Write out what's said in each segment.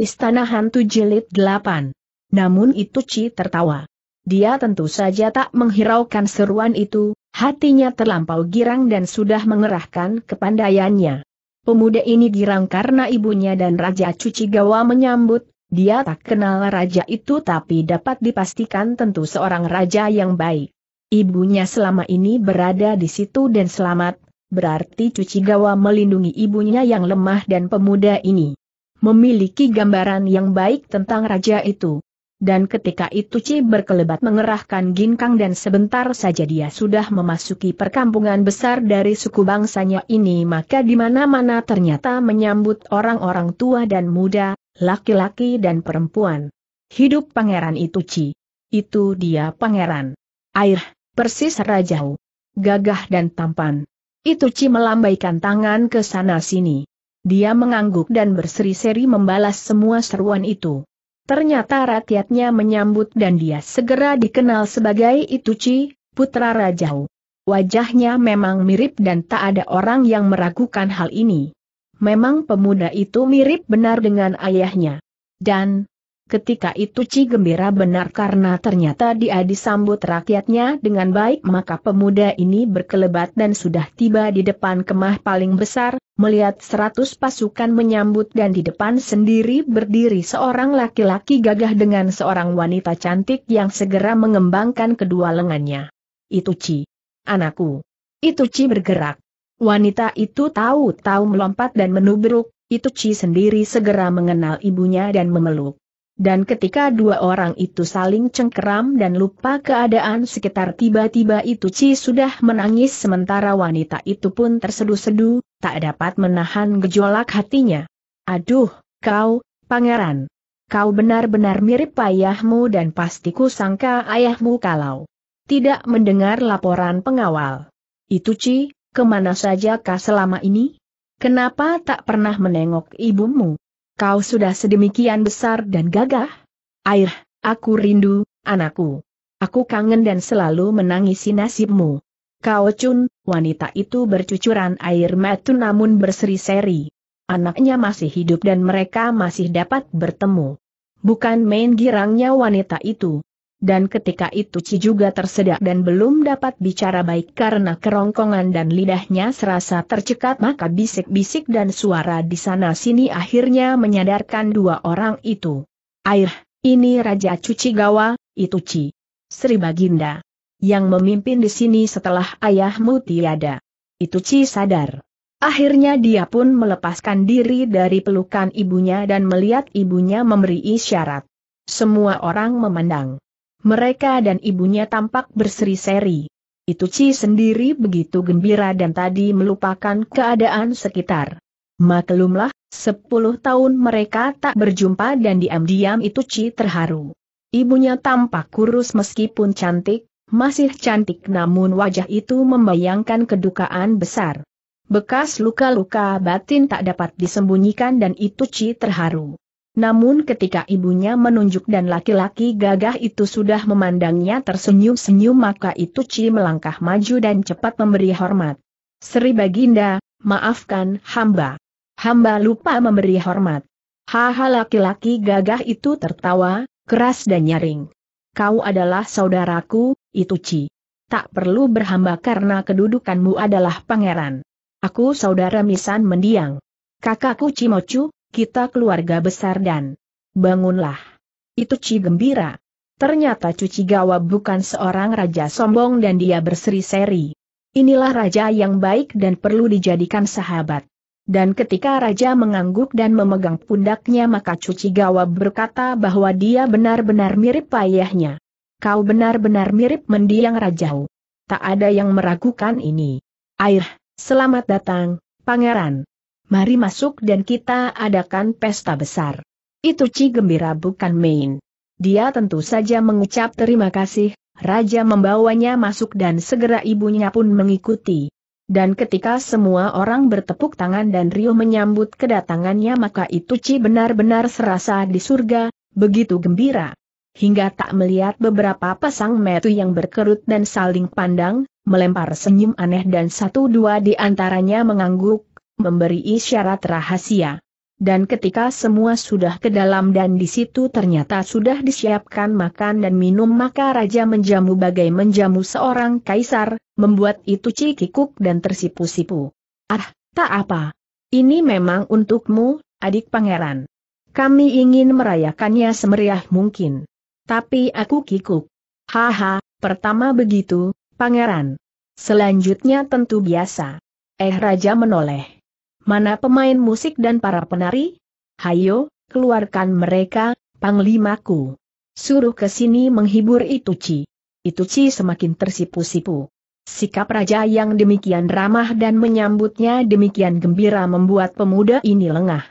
Istana Hantu Jilid 8. Namun itu Ci tertawa. Dia tentu saja tak menghiraukan seruan itu, hatinya terlampau girang dan sudah mengerahkan kepandaiannya. Pemuda ini girang karena ibunya dan Raja Cuci Gawa menyambut, dia tak kenal raja itu tapi dapat dipastikan tentu seorang raja yang baik. Ibunya selama ini berada di situ dan selamat, berarti Cuci Gawa melindungi ibunya yang lemah dan pemuda ini memiliki gambaran yang baik tentang raja itu. Dan ketika itu Ci berkelebat mengerahkan ginkang dan sebentar saja dia sudah memasuki perkampungan besar dari suku bangsanya ini maka di mana-mana ternyata menyambut orang-orang tua dan muda, laki-laki dan perempuan. Hidup pangeran itu Ci. Itu dia pangeran. Air, persis rajau. Gagah dan tampan. Itu Ci melambaikan tangan ke sana sini. Dia mengangguk dan berseri-seri membalas semua seruan itu. Ternyata rakyatnya menyambut dan dia segera dikenal sebagai Ituci, putra raja. Wajahnya memang mirip dan tak ada orang yang meragukan hal ini. Memang pemuda itu mirip benar dengan ayahnya. Dan, ketika Ituci gembira benar karena ternyata dia disambut rakyatnya dengan baik maka pemuda ini berkelebat dan sudah tiba di depan kemah paling besar, melihat seratus pasukan menyambut dan di depan sendiri berdiri seorang laki-laki gagah dengan seorang wanita cantik yang segera mengembangkan kedua lengannya. Itu Ci. Anakku. Itu Ci bergerak. Wanita itu tahu-tahu melompat dan menubruk, itu Ci sendiri segera mengenal ibunya dan memeluk. Dan ketika dua orang itu saling cengkeram dan lupa keadaan sekitar tiba-tiba itu Ci sudah menangis sementara wanita itu pun tersedu-sedu, tak dapat menahan gejolak hatinya. Aduh, kau, pangeran. Kau benar-benar mirip ayahmu dan pastiku sangka ayahmu kalau tidak mendengar laporan pengawal. Itu Ci, kemana saja kah selama ini? Kenapa tak pernah menengok ibumu? kau sudah sedemikian besar dan gagah? Air, aku rindu, anakku. Aku kangen dan selalu menangisi nasibmu. Kau cun, wanita itu bercucuran air mata namun berseri-seri. Anaknya masih hidup dan mereka masih dapat bertemu. Bukan main girangnya wanita itu dan ketika itu Ci juga tersedak dan belum dapat bicara baik karena kerongkongan dan lidahnya serasa tercekat maka bisik-bisik dan suara di sana-sini akhirnya menyadarkan dua orang itu. Air, ini Raja Cuci Gawa, itu Ci. Sri Baginda. Yang memimpin di sini setelah ayahmu tiada. Itu Ci sadar. Akhirnya dia pun melepaskan diri dari pelukan ibunya dan melihat ibunya memberi isyarat. Semua orang memandang. Mereka dan ibunya tampak berseri-seri. Itu Ci sendiri begitu gembira dan tadi melupakan keadaan sekitar. Maklumlah, sepuluh tahun mereka tak berjumpa dan diam-diam Itu Ci terharu. Ibunya tampak kurus meskipun cantik, masih cantik namun wajah itu membayangkan kedukaan besar. Bekas luka-luka batin tak dapat disembunyikan dan Itu Ci terharu. Namun ketika ibunya menunjuk dan laki-laki gagah itu sudah memandangnya tersenyum-senyum maka itu Ci melangkah maju dan cepat memberi hormat. Sri Baginda, maafkan hamba. Hamba lupa memberi hormat. Haha laki-laki gagah itu tertawa, keras dan nyaring. Kau adalah saudaraku, itu Ci. Tak perlu berhamba karena kedudukanmu adalah pangeran. Aku saudara Misan mendiang. Kakakku Cimocu, kita keluarga besar dan bangunlah. Itu Ci gembira. Ternyata Cuci Gawa bukan seorang raja sombong dan dia berseri-seri. Inilah raja yang baik dan perlu dijadikan sahabat. Dan ketika raja mengangguk dan memegang pundaknya maka Cuci Gawa berkata bahwa dia benar-benar mirip ayahnya. Kau benar-benar mirip mendiang rajau. Tak ada yang meragukan ini. Air, selamat datang, pangeran mari masuk dan kita adakan pesta besar. Itu Ci gembira bukan main. Dia tentu saja mengucap terima kasih, Raja membawanya masuk dan segera ibunya pun mengikuti. Dan ketika semua orang bertepuk tangan dan Rio menyambut kedatangannya maka itu Ci benar-benar serasa di surga, begitu gembira. Hingga tak melihat beberapa pasang metu yang berkerut dan saling pandang, melempar senyum aneh dan satu dua di antaranya mengangguk, memberi isyarat rahasia. Dan ketika semua sudah ke dalam dan di situ ternyata sudah disiapkan makan dan minum maka raja menjamu bagai menjamu seorang kaisar, membuat itu cikikuk dan tersipu-sipu. Ah, tak apa. Ini memang untukmu, adik pangeran. Kami ingin merayakannya semeriah mungkin. Tapi aku kikuk. Haha, pertama begitu, pangeran. Selanjutnya tentu biasa. Eh raja menoleh. Mana pemain musik dan para penari? Hayo, keluarkan mereka, panglimaku. Suruh ke sini menghibur Ituci. Ituci semakin tersipu-sipu. Sikap raja yang demikian ramah dan menyambutnya demikian gembira membuat pemuda ini lengah.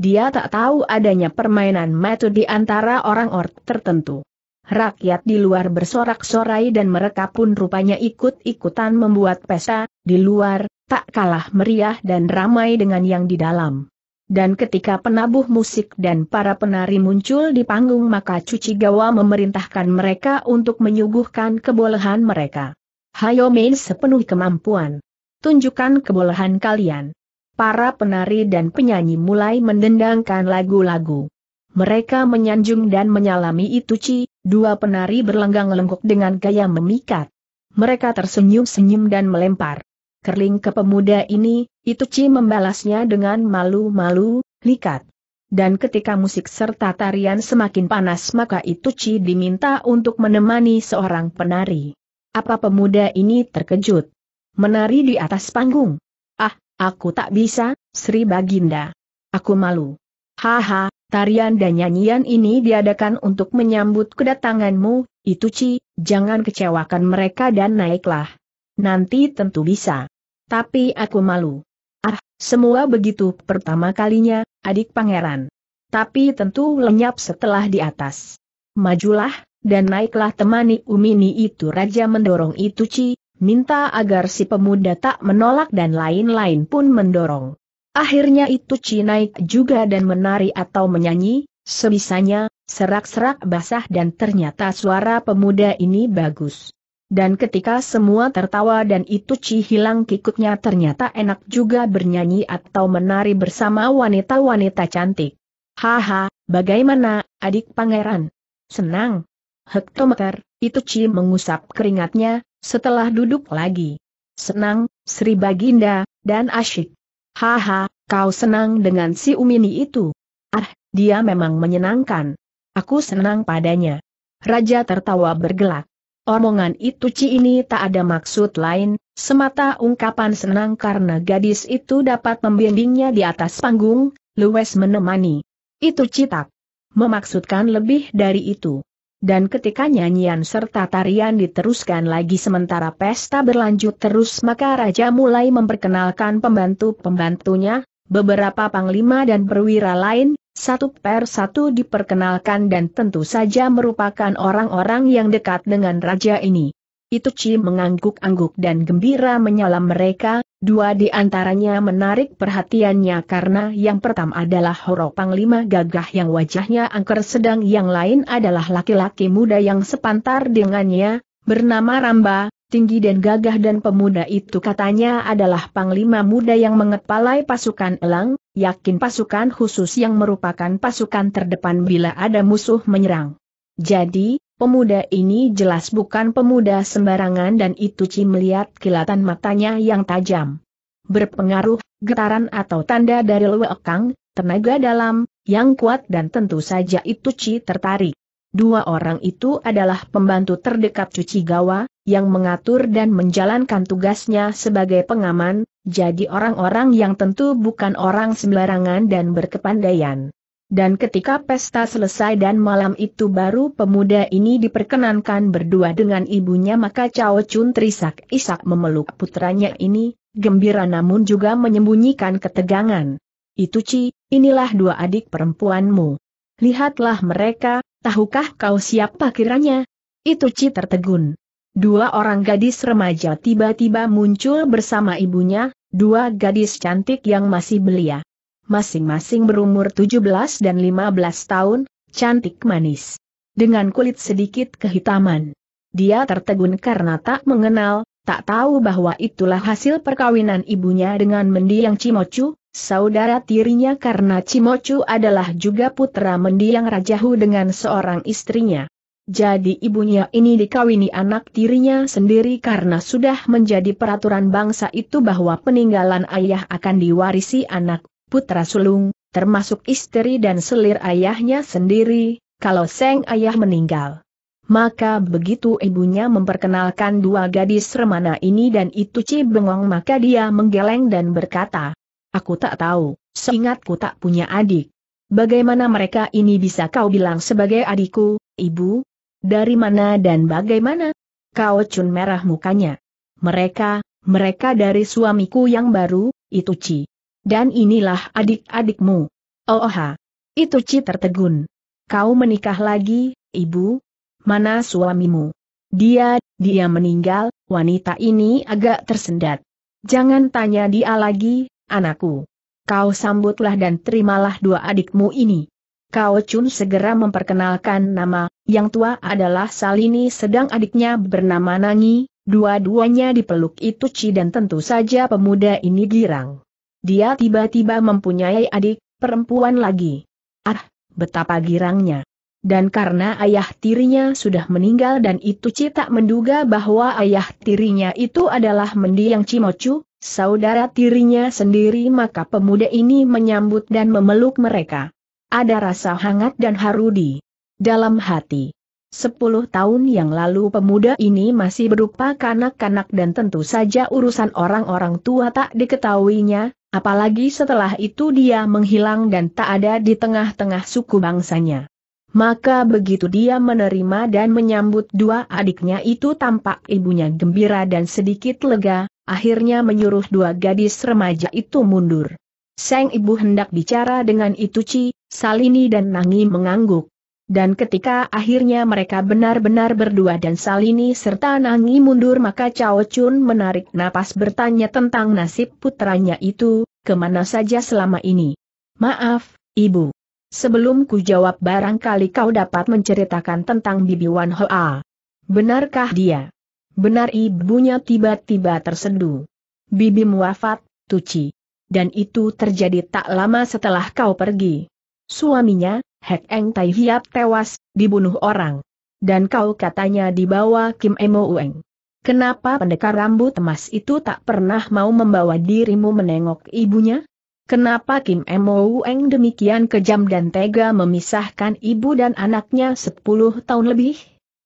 Dia tak tahu adanya permainan metode di antara orang-orang tertentu. Rakyat di luar bersorak-sorai dan mereka pun rupanya ikut-ikutan membuat pesta, di luar, tak kalah meriah dan ramai dengan yang di dalam. Dan ketika penabuh musik dan para penari muncul di panggung maka Cuci Gawa memerintahkan mereka untuk menyuguhkan kebolehan mereka. Hayo main sepenuh kemampuan. Tunjukkan kebolehan kalian. Para penari dan penyanyi mulai mendendangkan lagu-lagu. Mereka menyanjung dan menyalami itu Ci, dua penari berlenggang lengkuk dengan gaya memikat. Mereka tersenyum-senyum dan melempar Kerling ke pemuda ini, itu Ituci membalasnya dengan malu-malu, likat. Dan ketika musik serta tarian semakin panas maka itu Ituci diminta untuk menemani seorang penari. Apa pemuda ini terkejut? Menari di atas panggung? Ah, aku tak bisa, Sri Baginda. Aku malu. Haha, tarian dan nyanyian ini diadakan untuk menyambut kedatanganmu, itu Ituci, jangan kecewakan mereka dan naiklah nanti tentu bisa. Tapi aku malu. Ah, semua begitu pertama kalinya, adik pangeran. Tapi tentu lenyap setelah di atas. Majulah, dan naiklah temani Umini itu Raja mendorong itu Ci, minta agar si pemuda tak menolak dan lain-lain pun mendorong. Akhirnya itu Ci naik juga dan menari atau menyanyi, sebisanya, serak-serak basah dan ternyata suara pemuda ini bagus. Dan ketika semua tertawa dan itu Ci hilang kikutnya ternyata enak juga bernyanyi atau menari bersama wanita-wanita cantik. Haha, bagaimana, adik pangeran? Senang. Hektometer, itu Ci mengusap keringatnya, setelah duduk lagi. Senang, Sri Baginda, dan asyik. Haha, kau senang dengan si Umini itu. Ah, dia memang menyenangkan. Aku senang padanya. Raja tertawa bergelak. Omongan itu Ci ini tak ada maksud lain, semata ungkapan senang karena gadis itu dapat membimbingnya di atas panggung, luwes menemani. Itu citak. Memaksudkan lebih dari itu. Dan ketika nyanyian serta tarian diteruskan lagi sementara pesta berlanjut terus maka raja mulai memperkenalkan pembantu-pembantunya, beberapa panglima dan perwira lain, satu per satu diperkenalkan dan tentu saja merupakan orang-orang yang dekat dengan raja ini. Itu Cim mengangguk-angguk dan gembira menyalam mereka, dua di antaranya menarik perhatiannya karena yang pertama adalah Horo Panglima gagah yang wajahnya angker sedang yang lain adalah laki-laki muda yang sepantar dengannya, bernama Ramba, tinggi dan gagah dan pemuda itu katanya adalah panglima muda yang mengepalai pasukan elang, yakin pasukan khusus yang merupakan pasukan terdepan bila ada musuh menyerang. Jadi, pemuda ini jelas bukan pemuda sembarangan dan itu Ci melihat kilatan matanya yang tajam. Berpengaruh, getaran atau tanda dari lewekang, tenaga dalam, yang kuat dan tentu saja itu Ci tertarik. Dua orang itu adalah pembantu terdekat Cuci Gawa, yang mengatur dan menjalankan tugasnya sebagai pengaman, jadi orang-orang yang tentu bukan orang sembarangan dan berkepandaian. Dan ketika pesta selesai dan malam itu baru pemuda ini diperkenankan berdua dengan ibunya maka Cao Chun Trisak Isak memeluk putranya ini, gembira namun juga menyembunyikan ketegangan. Itu Ci, inilah dua adik perempuanmu. Lihatlah mereka, Tahukah kau siapa kiranya? Itu Ci tertegun. Dua orang gadis remaja tiba-tiba muncul bersama ibunya, dua gadis cantik yang masih belia. Masing-masing berumur 17 dan 15 tahun, cantik manis. Dengan kulit sedikit kehitaman. Dia tertegun karena tak mengenal, tak tahu bahwa itulah hasil perkawinan ibunya dengan mendiang Cimocu, saudara tirinya karena Cimocu adalah juga putra mendiang Rajahu dengan seorang istrinya. Jadi ibunya ini dikawini anak tirinya sendiri karena sudah menjadi peraturan bangsa itu bahwa peninggalan ayah akan diwarisi anak, putra sulung, termasuk istri dan selir ayahnya sendiri, kalau seng ayah meninggal. Maka begitu ibunya memperkenalkan dua gadis remana ini dan itu Ci maka dia menggeleng dan berkata, Aku tak tahu, seingatku tak punya adik. Bagaimana mereka ini bisa kau bilang sebagai adikku, ibu? Dari mana dan bagaimana? Kau cun merah mukanya. Mereka, mereka dari suamiku yang baru, itu Ci. Dan inilah adik-adikmu. Oh, ha, Itu Ci tertegun. Kau menikah lagi, ibu? Mana suamimu? Dia, dia meninggal, wanita ini agak tersendat. Jangan tanya dia lagi, anakku. Kau sambutlah dan terimalah dua adikmu ini. Kau Chun segera memperkenalkan nama, yang tua adalah Salini sedang adiknya bernama Nangi, dua-duanya dipeluk Itu Ci dan tentu saja pemuda ini girang. Dia tiba-tiba mempunyai adik, perempuan lagi. Ah, betapa girangnya. Dan karena ayah tirinya sudah meninggal dan Itu Ci tak menduga bahwa ayah tirinya itu adalah mendiang Cimocu, saudara tirinya sendiri maka pemuda ini menyambut dan memeluk mereka. Ada rasa hangat dan haru di dalam hati. Sepuluh tahun yang lalu pemuda ini masih berupa kanak-kanak dan tentu saja urusan orang-orang tua tak diketahuinya, apalagi setelah itu dia menghilang dan tak ada di tengah-tengah suku bangsanya. Maka begitu dia menerima dan menyambut dua adiknya itu tampak ibunya gembira dan sedikit lega, akhirnya menyuruh dua gadis remaja itu mundur. Sang ibu hendak bicara dengan Itu Ituci, Salini dan Nangi mengangguk. Dan ketika akhirnya mereka benar-benar berdua dan Salini serta Nangi mundur maka Cao Chun menarik napas bertanya tentang nasib putranya itu, kemana saja selama ini. Maaf, Ibu. Sebelum ku jawab barangkali kau dapat menceritakan tentang Bibi Wan Hoa. Benarkah dia? Benar ibunya tiba-tiba terseduh. Bibi muafat, Tuci. Dan itu terjadi tak lama setelah kau pergi. Suaminya, Hek Eng Tai Hiap tewas, dibunuh orang. Dan kau katanya dibawa Kim Emo Ueng. Kenapa pendekar rambut emas itu tak pernah mau membawa dirimu menengok ibunya? Kenapa Kim Emo Eng demikian kejam dan tega memisahkan ibu dan anaknya 10 tahun lebih?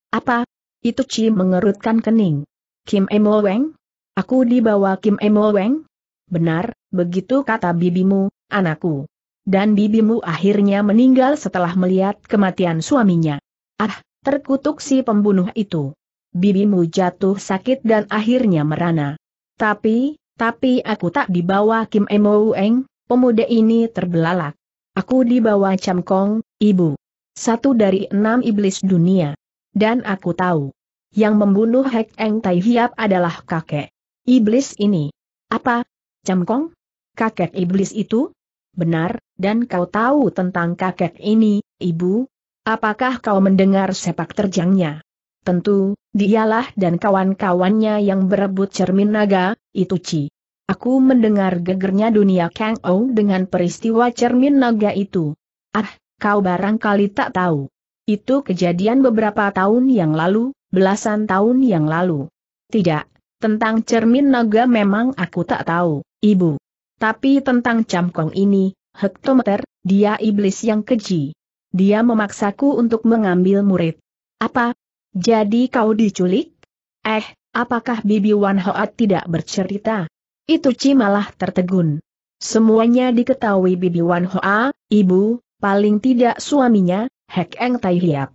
Apa? Itu Ci mengerutkan kening. Kim Emo Eng? Aku dibawa Kim Emo Eng? Benar, begitu kata bibimu, anakku. Dan bibimu akhirnya meninggal setelah melihat kematian suaminya. Ah, terkutuk si pembunuh itu. Bibimu jatuh sakit dan akhirnya merana. Tapi, tapi aku tak dibawa Kim Emo Eng, Pemuda ini terbelalak. Aku dibawa camkong, ibu. Satu dari enam iblis dunia. Dan aku tahu. Yang membunuh Hek Eng Tai Hiap adalah kakek. Iblis ini. Apa? Camkong? Kakek iblis itu? Benar, dan kau tahu tentang kakek ini, ibu? Apakah kau mendengar sepak terjangnya? Tentu, dialah dan kawan-kawannya yang berebut cermin naga, itu Ci. Aku mendengar gegernya dunia Kang Ou dengan peristiwa cermin naga itu. Ah, kau barangkali tak tahu. Itu kejadian beberapa tahun yang lalu, belasan tahun yang lalu. Tidak, tentang cermin naga memang aku tak tahu, ibu. Tapi tentang camkong ini, hektometer, dia iblis yang keji. Dia memaksaku untuk mengambil murid. Apa? Jadi kau diculik? Eh, apakah Bibi Wan Hoat tidak bercerita? Itu Ci malah tertegun. Semuanya diketahui Bibi Wan Hoa, ibu, paling tidak suaminya, Hek Eng Tai Hiap.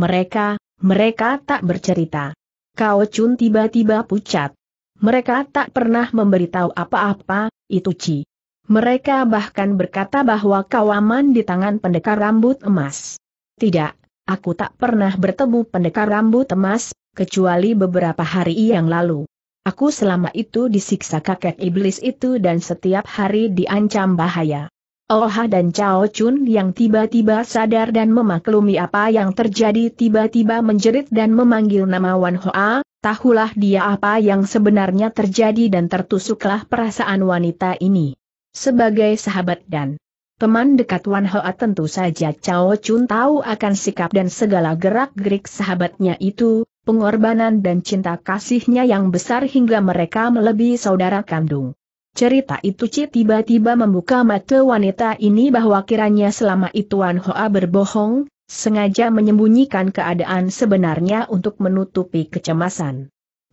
Mereka, mereka tak bercerita. Kau Chun tiba-tiba pucat. Mereka tak pernah memberitahu apa-apa, itu Ci. Mereka bahkan berkata bahwa kau aman di tangan pendekar rambut emas. Tidak, aku tak pernah bertemu pendekar rambut emas, kecuali beberapa hari yang lalu. Aku selama itu disiksa kakek iblis itu dan setiap hari diancam bahaya. Oha dan Cao Chun yang tiba-tiba sadar dan memaklumi apa yang terjadi tiba-tiba menjerit dan memanggil nama Wan Hoa, tahulah dia apa yang sebenarnya terjadi dan tertusuklah perasaan wanita ini. Sebagai sahabat dan teman dekat Wan Hoa tentu saja Cao Chun tahu akan sikap dan segala gerak-gerik sahabatnya itu, pengorbanan dan cinta kasihnya yang besar hingga mereka melebihi saudara kandung. Cerita itu Ci tiba-tiba membuka mata wanita ini bahwa kiranya selama itu Wan Hoa berbohong, sengaja menyembunyikan keadaan sebenarnya untuk menutupi kecemasan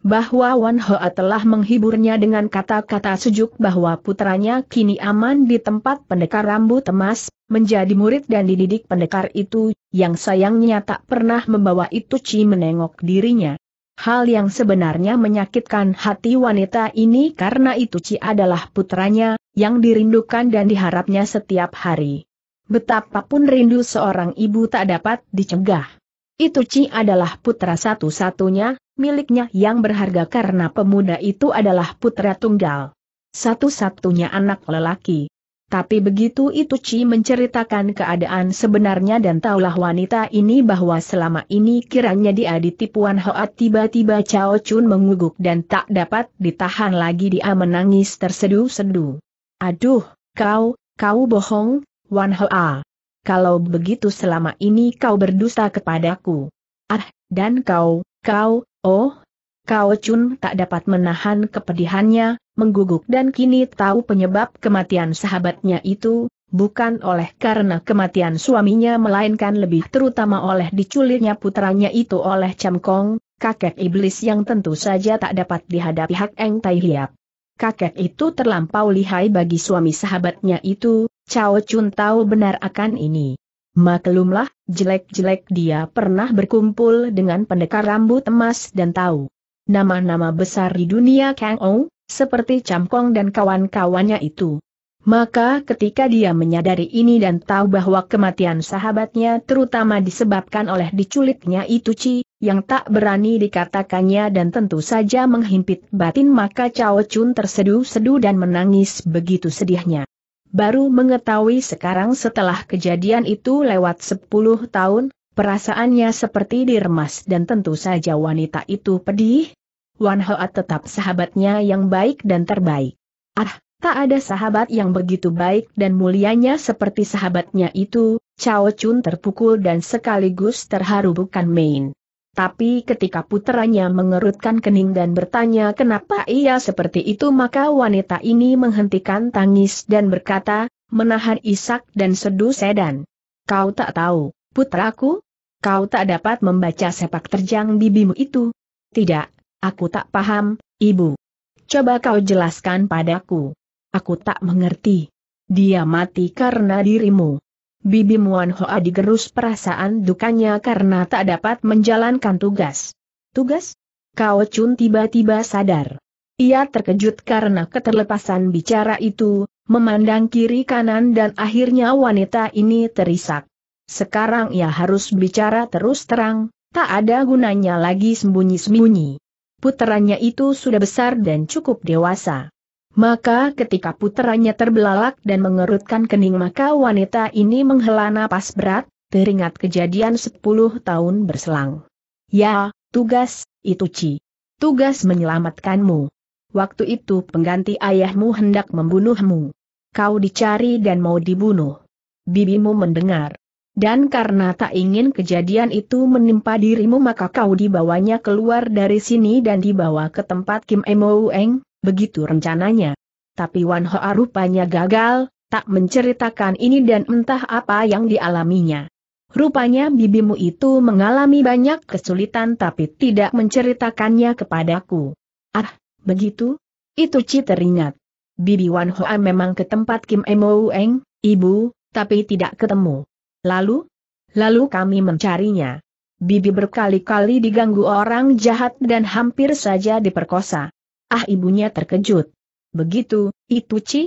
bahwa Wan Hoa telah menghiburnya dengan kata-kata sejuk bahwa putranya kini aman di tempat pendekar rambut emas, menjadi murid dan dididik pendekar itu, yang sayangnya tak pernah membawa itu Ci menengok dirinya. Hal yang sebenarnya menyakitkan hati wanita ini karena itu Ci adalah putranya, yang dirindukan dan diharapnya setiap hari. Betapapun rindu seorang ibu tak dapat dicegah. Itu Ci adalah putra satu-satunya, miliknya yang berharga karena pemuda itu adalah putra tunggal. Satu-satunya anak lelaki. Tapi begitu Itu Ci menceritakan keadaan sebenarnya dan taulah wanita ini bahwa selama ini kiranya dia ditipuan Hoat tiba-tiba Cao Chun menguguk dan tak dapat ditahan lagi dia menangis terseduh seduh Aduh, kau, kau bohong, Wan Hoa kalau begitu selama ini kau berdusta kepadaku. Ah, dan kau, kau, oh, kau Chun tak dapat menahan kepedihannya, mengguguk dan kini tahu penyebab kematian sahabatnya itu, bukan oleh karena kematian suaminya melainkan lebih terutama oleh diculirnya putranya itu oleh Cham Kong, kakek iblis yang tentu saja tak dapat dihadapi Hak Eng Tai Hiap. Kakek itu terlampau lihai bagi suami sahabatnya itu, Cao Chun tahu benar akan ini. Maklumlah, jelek-jelek dia pernah berkumpul dengan pendekar rambut emas dan tahu. Nama-nama besar di dunia Kang Ou, seperti Kong dan kawan-kawannya itu. Maka ketika dia menyadari ini dan tahu bahwa kematian sahabatnya terutama disebabkan oleh diculiknya itu Ci, yang tak berani dikatakannya dan tentu saja menghimpit batin maka Cao Chun terseduh-seduh dan menangis begitu sedihnya. Baru mengetahui sekarang setelah kejadian itu lewat 10 tahun, perasaannya seperti diremas dan tentu saja wanita itu pedih. Wan Hoa tetap sahabatnya yang baik dan terbaik. Ah, tak ada sahabat yang begitu baik dan mulianya seperti sahabatnya itu, Cao Chun terpukul dan sekaligus terharu bukan main. Tapi ketika putranya mengerutkan kening dan bertanya kenapa ia seperti itu maka wanita ini menghentikan tangis dan berkata, menahan isak dan seduh sedan. Kau tak tahu, putraku? Kau tak dapat membaca sepak terjang bibimu itu? Tidak, aku tak paham, ibu. Coba kau jelaskan padaku. Aku tak mengerti. Dia mati karena dirimu. Bibi Muan Hoa digerus perasaan dukanya karena tak dapat menjalankan tugas. Tugas? Kao Chun tiba-tiba sadar. Ia terkejut karena keterlepasan bicara itu, memandang kiri kanan dan akhirnya wanita ini terisak. Sekarang ia harus bicara terus terang, tak ada gunanya lagi sembunyi-sembunyi. Puterannya itu sudah besar dan cukup dewasa. Maka ketika puteranya terbelalak dan mengerutkan kening maka wanita ini menghela napas berat, teringat kejadian 10 tahun berselang. Ya, tugas, itu Ci. Tugas menyelamatkanmu. Waktu itu pengganti ayahmu hendak membunuhmu. Kau dicari dan mau dibunuh. Bibimu mendengar. Dan karena tak ingin kejadian itu menimpa dirimu maka kau dibawanya keluar dari sini dan dibawa ke tempat Kim Emo Eng, begitu rencananya. Tapi Wan Hoa rupanya gagal, tak menceritakan ini dan entah apa yang dialaminya. Rupanya bibimu itu mengalami banyak kesulitan tapi tidak menceritakannya kepadaku. Ah, begitu? Itu Ci teringat. Bibi Wan Hoa memang ke tempat Kim Emo Eng, ibu, tapi tidak ketemu. Lalu? Lalu kami mencarinya. Bibi berkali-kali diganggu orang jahat dan hampir saja diperkosa. Ah ibunya terkejut. Begitu, itu Ci?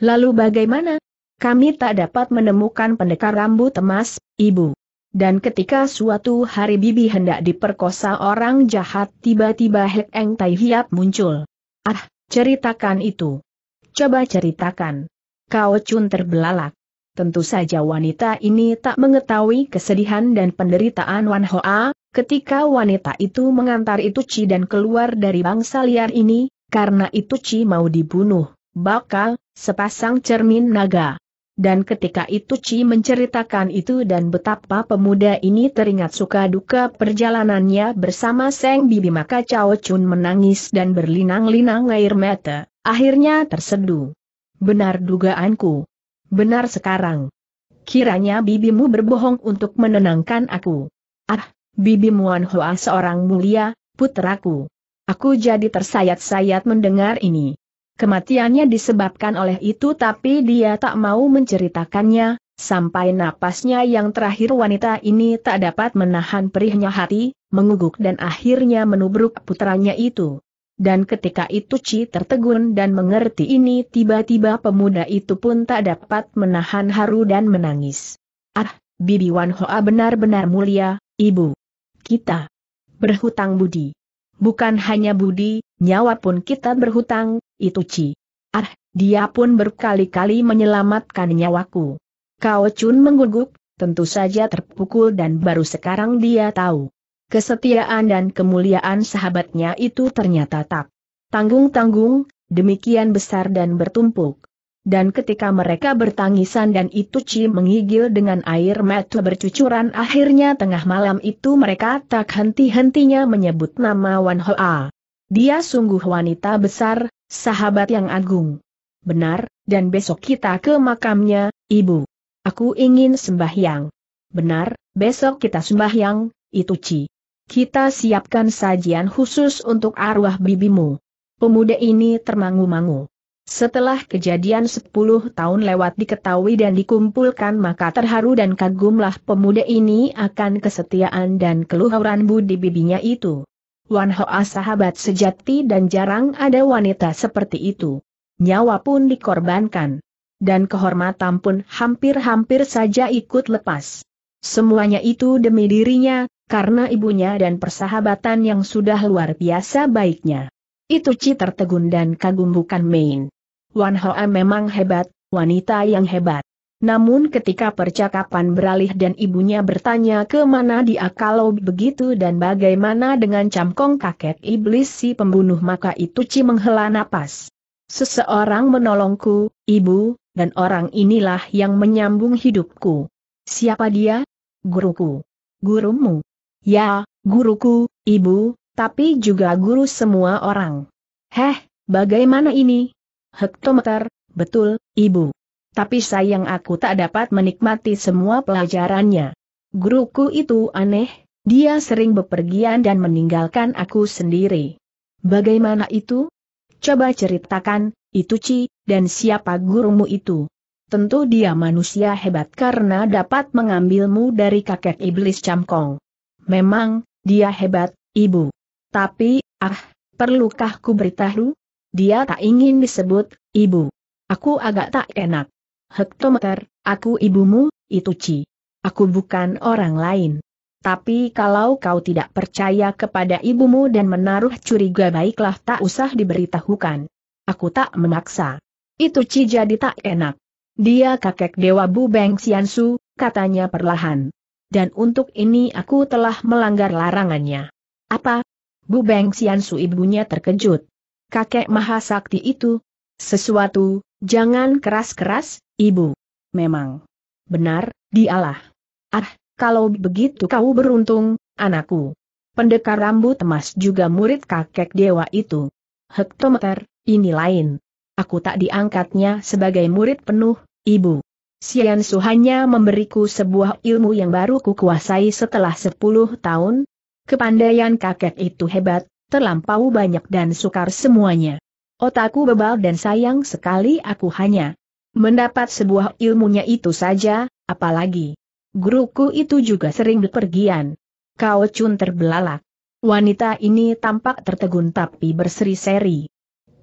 Lalu bagaimana? Kami tak dapat menemukan pendekar rambut emas, ibu. Dan ketika suatu hari bibi hendak diperkosa orang jahat tiba-tiba Hek Eng Tai Hiap muncul. Ah, ceritakan itu. Coba ceritakan. Kau cun terbelalak. Tentu saja wanita ini tak mengetahui kesedihan dan penderitaan Wan Hoa, Ketika wanita itu mengantar Ituci dan keluar dari bangsa liar ini, karena Ituci mau dibunuh, bakal, sepasang cermin naga. Dan ketika Ituci menceritakan itu dan betapa pemuda ini teringat suka duka perjalanannya bersama Seng Bibi maka Cao Chun menangis dan berlinang-linang air mata, akhirnya terseduh. Benar dugaanku. Benar sekarang. Kiranya bibimu berbohong untuk menenangkan aku. Ah, Bibi Muan Hoa seorang mulia, putraku. Aku jadi tersayat-sayat mendengar ini. Kematiannya disebabkan oleh itu tapi dia tak mau menceritakannya, sampai napasnya yang terakhir wanita ini tak dapat menahan perihnya hati, menguguk dan akhirnya menubruk putranya itu. Dan ketika itu Ci tertegun dan mengerti ini tiba-tiba pemuda itu pun tak dapat menahan haru dan menangis. Ah, Bibi Wan Hoa benar-benar mulia, ibu. Kita berhutang budi. Bukan hanya budi, nyawa pun kita berhutang, itu Ci. Ah, dia pun berkali-kali menyelamatkan nyawaku. Kau Chun mengguguk, tentu saja terpukul dan baru sekarang dia tahu. Kesetiaan dan kemuliaan sahabatnya itu ternyata tak tanggung-tanggung, demikian besar dan bertumpuk dan ketika mereka bertangisan dan Itu Chi mengigil dengan air mata bercucuran akhirnya tengah malam itu mereka tak henti-hentinya menyebut nama Wan Hoa. Dia sungguh wanita besar, sahabat yang agung. Benar, dan besok kita ke makamnya, ibu. Aku ingin sembahyang. Benar, besok kita sembahyang, Itu Chi. Kita siapkan sajian khusus untuk arwah bibimu. Pemuda ini termangu-mangu. Setelah kejadian 10 tahun lewat diketahui dan dikumpulkan maka terharu dan kagumlah pemuda ini akan kesetiaan dan keluhuran budi bibinya itu. Wan Hoa sahabat sejati dan jarang ada wanita seperti itu. Nyawa pun dikorbankan. Dan kehormatan pun hampir-hampir saja ikut lepas. Semuanya itu demi dirinya, karena ibunya dan persahabatan yang sudah luar biasa baiknya. Itu ci tertegun dan kagum bukan main. Wan Hoa memang hebat, wanita yang hebat. Namun ketika percakapan beralih dan ibunya bertanya ke mana dia kalau begitu dan bagaimana dengan Camkong kakek iblis si pembunuh maka itu Ci menghela napas. Seseorang menolongku, ibu, dan orang inilah yang menyambung hidupku. Siapa dia? Guruku. Gurumu. Ya, guruku, ibu, tapi juga guru semua orang. Heh, bagaimana ini? hektometer, betul, ibu. Tapi sayang aku tak dapat menikmati semua pelajarannya. Guruku itu aneh, dia sering bepergian dan meninggalkan aku sendiri. Bagaimana itu? Coba ceritakan, itu Ci, dan siapa gurumu itu? Tentu dia manusia hebat karena dapat mengambilmu dari kakek iblis camkong. Memang, dia hebat, ibu. Tapi, ah, perlukah ku beritahu? Dia tak ingin disebut, ibu. Aku agak tak enak. Hektometer, aku ibumu, itu Ci. Aku bukan orang lain. Tapi kalau kau tidak percaya kepada ibumu dan menaruh curiga baiklah tak usah diberitahukan. Aku tak memaksa. Itu Ci jadi tak enak. Dia kakek Dewa Bu Beng Xiansu, katanya perlahan. Dan untuk ini aku telah melanggar larangannya. Apa? Bu Beng Xiansu ibunya terkejut kakek mahasakti itu. Sesuatu, jangan keras-keras, ibu. Memang. Benar, dialah. Ah, kalau begitu kau beruntung, anakku. Pendekar rambut emas juga murid kakek dewa itu. Hektometer, ini lain. Aku tak diangkatnya sebagai murid penuh, ibu. Sian Su hanya memberiku sebuah ilmu yang baru kukuasai setelah 10 tahun. Kepandaian kakek itu hebat, terlampau banyak dan sukar semuanya. Otakku bebal dan sayang sekali aku hanya mendapat sebuah ilmunya itu saja, apalagi guruku itu juga sering berpergian. Kau cun terbelalak. Wanita ini tampak tertegun tapi berseri-seri.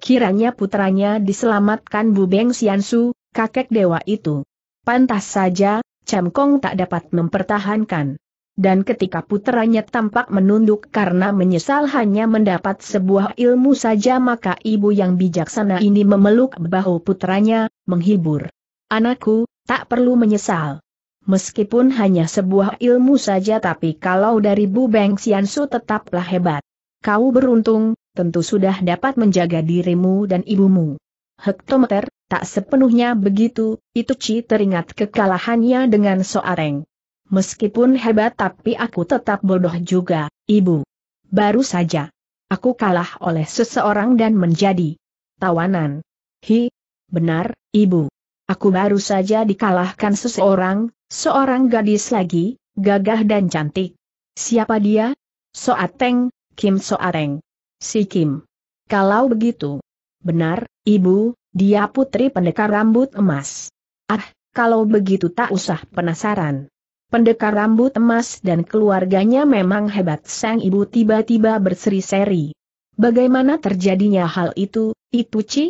Kiranya putranya diselamatkan Bu Beng Siansu, kakek dewa itu. Pantas saja, Cam Kong tak dapat mempertahankan dan ketika putranya tampak menunduk karena menyesal hanya mendapat sebuah ilmu saja maka ibu yang bijaksana ini memeluk bahu putranya, menghibur. Anakku, tak perlu menyesal. Meskipun hanya sebuah ilmu saja tapi kalau dari Bu Beng Xiansu tetaplah hebat. Kau beruntung, tentu sudah dapat menjaga dirimu dan ibumu. Hektometer, tak sepenuhnya begitu, Itu Ci teringat kekalahannya dengan Soareng. Meskipun hebat tapi aku tetap bodoh juga, ibu. Baru saja. Aku kalah oleh seseorang dan menjadi tawanan. Hi, benar, ibu. Aku baru saja dikalahkan seseorang, seorang gadis lagi, gagah dan cantik. Siapa dia? Soateng, Kim Soareng. Si Kim. Kalau begitu. Benar, ibu, dia putri pendekar rambut emas. Ah, kalau begitu tak usah penasaran. Pendekar rambut emas dan keluarganya memang hebat sang ibu tiba-tiba berseri-seri. Bagaimana terjadinya hal itu, itu Ci?